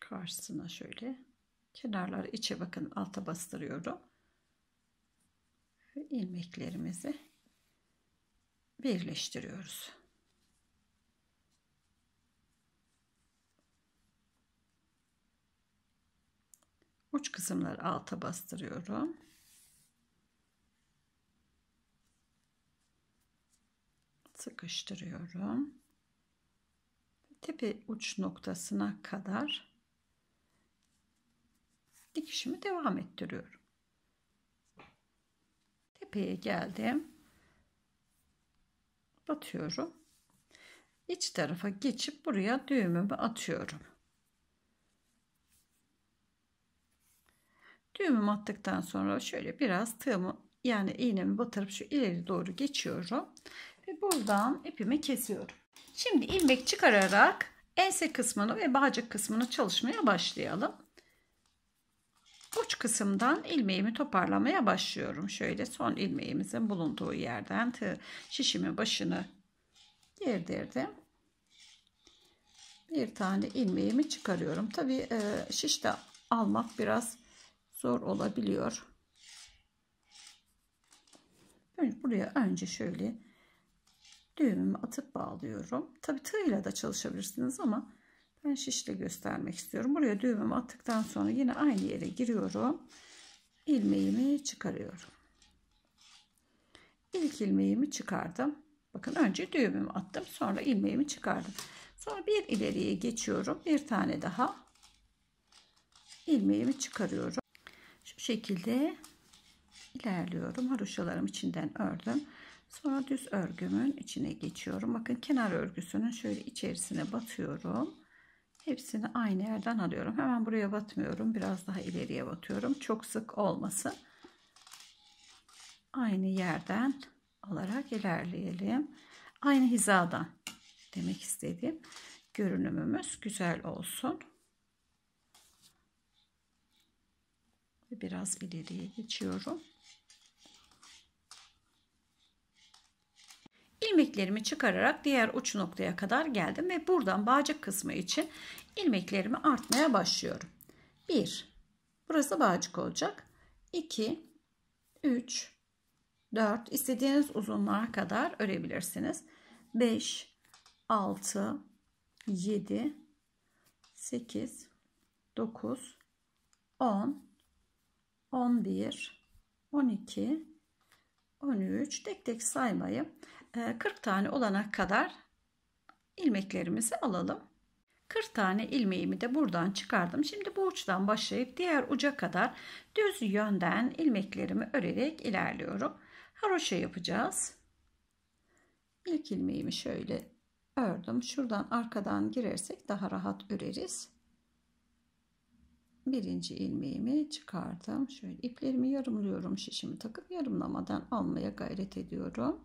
karşısına şöyle Kenarlar içe bakın alta bastırıyorum ve ilmeklerimizi birleştiriyoruz. uç kısımları alta bastırıyorum. sıkıştırıyorum. Tepe uç noktasına kadar dikişimi devam ettiriyorum. Tepeye geldim. Batıyorum. İç tarafa geçip buraya düğümümü atıyorum. Düğümü attıktan sonra şöyle biraz tığımı yani iğnemi batırıp şu ileri doğru geçiyorum. Ve buradan ipimi kesiyorum. Şimdi ilmek çıkararak ense kısmını ve bağcık kısmını çalışmaya başlayalım. Uç kısımdan ilmeğimi toparlamaya başlıyorum. Şöyle son ilmeğimizin bulunduğu yerden tığ şişimin başını girdirdim. Bir tane ilmeğimi çıkarıyorum. Tabi e, şiş de almak biraz zor olabiliyor. Buraya önce şöyle düğümümü atıp bağlıyorum. Tabi ile de çalışabilirsiniz ama ben şişle göstermek istiyorum. Buraya düğümümü attıktan sonra yine aynı yere giriyorum. ilmeğimi çıkarıyorum. İlk ilmeğimi çıkardım. Bakın önce düğümümü attım. Sonra ilmeğimi çıkardım. Sonra bir ileriye geçiyorum. Bir tane daha ilmeğimi çıkarıyorum şu şekilde ilerliyorum. Haroşalarım içinden ördüm. Sonra düz örgümün içine geçiyorum. Bakın kenar örgüsünün şöyle içerisine batıyorum. Hepsini aynı yerden alıyorum. Hemen buraya batmıyorum. Biraz daha ileriye batıyorum. Çok sık olmasın. Aynı yerden alarak ilerleyelim. Aynı hizadan demek istediğim görünümümüz güzel olsun. ve biraz ileriye geçiyorum. ilmeklerimi çıkararak diğer uç noktaya kadar geldim ve buradan bağcık kısmı için ilmeklerimi artmaya başlıyorum. 1 burası bağcık olacak. 2 3 4 istediğiniz uzunluğa kadar örebilirsiniz. 5 6 7 8 9 10 11, 12, 13 tek tek saymayı 40 e, tane olana kadar ilmeklerimizi alalım. 40 tane ilmeğimi de buradan çıkardım. Şimdi bu uçtan başlayıp diğer uca kadar düz yönden ilmeklerimi örerek ilerliyorum. Haroşa yapacağız. İlk ilmeğimi şöyle ördüm. Şuradan arkadan girersek daha rahat öreriz birinci ilmeğimi çıkardım. Şöyle iplerimi yarımlıyorum. Şişimi takıp yarımlamadan almaya gayret ediyorum.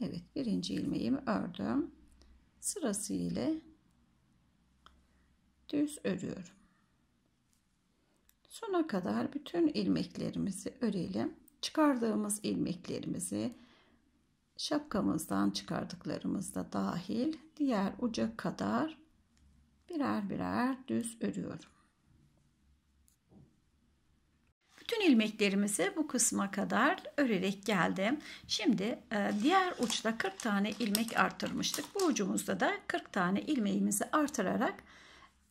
Evet birinci ilmeğimi ördüm. Sırası ile düz örüyorum. Sona kadar bütün ilmeklerimizi örelim. Çıkardığımız ilmeklerimizi şapkamızdan çıkardıklarımız da dahil diğer uca kadar birer birer düz örüyorum. Bütün ilmeklerimizi bu kısma kadar örerek geldim. Şimdi e, diğer uçta 40 tane ilmek artırmıştık. Bu ucumuzda da 40 tane ilmeğimizi artırarak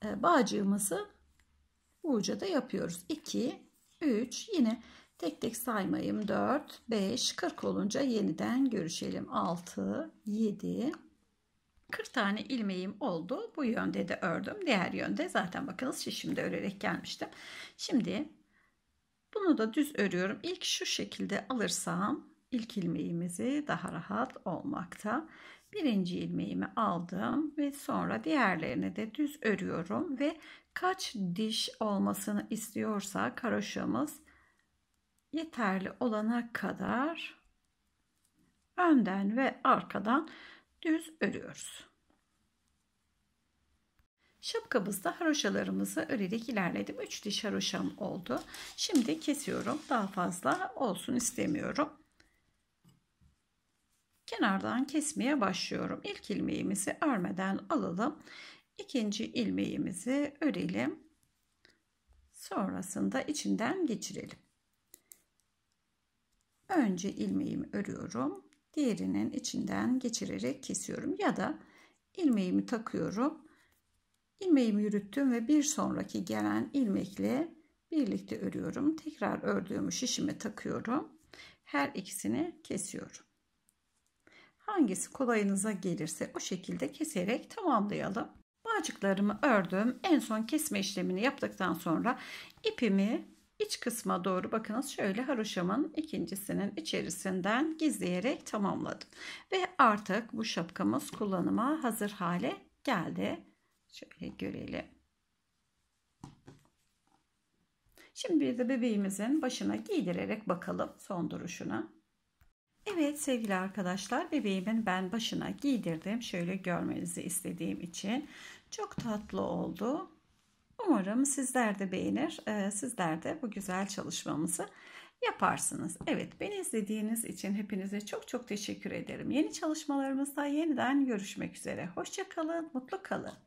e, bağcığımızı bu uca da yapıyoruz. 2, 3 yine tek tek saymayayım. 4, 5, 40 olunca yeniden görüşelim. 6, 7, 40 tane ilmeğim oldu. Bu yönde de ördüm. Diğer yönde zaten bakınız şişimde örerek gelmiştim. Şimdi bunu da düz örüyorum. İlk şu şekilde alırsam ilk ilmeğimizi daha rahat olmakta. Birinci ilmeğimi aldım ve sonra diğerlerini de düz örüyorum ve kaç diş olmasını istiyorsa karoşamız yeterli olana kadar önden ve arkadan düz örüyoruz. Şapkamızda haroşalarımızı örerek ilerledim. 3 diş haroşam oldu. Şimdi kesiyorum. Daha fazla olsun istemiyorum. Kenardan kesmeye başlıyorum. İlk ilmeğimizi örmeden alalım. İkinci ilmeğimizi örelim. Sonrasında içinden geçirelim. Önce ilmeğimi örüyorum. Diğerinin içinden geçirerek kesiyorum. Ya da ilmeğimi takıyorum ilmeğimi yürüttüm ve bir sonraki gelen ilmekle birlikte örüyorum. Tekrar ördüğüm şişime takıyorum. Her ikisini kesiyorum. Hangisi kolayınıza gelirse o şekilde keserek tamamlayalım. Bağcıklarımı ördüm. En son kesme işlemini yaptıktan sonra ipimi iç kısma doğru bakınız şöyle haroşamın ikincisinin içerisinden gizleyerek tamamladım. Ve artık bu şapkamız kullanıma hazır hale geldi. Şöyle görelim. Şimdi bir de bebeğimizin başına giydirerek bakalım son duruşuna. Evet sevgili arkadaşlar bebeğimin ben başına giydirdim. Şöyle görmenizi istediğim için. Çok tatlı oldu. Umarım sizler de beğenir. E, sizler de bu güzel çalışmamızı yaparsınız. Evet beni izlediğiniz için hepinize çok çok teşekkür ederim. Yeni çalışmalarımızda yeniden görüşmek üzere. Hoşçakalın, mutlu kalın.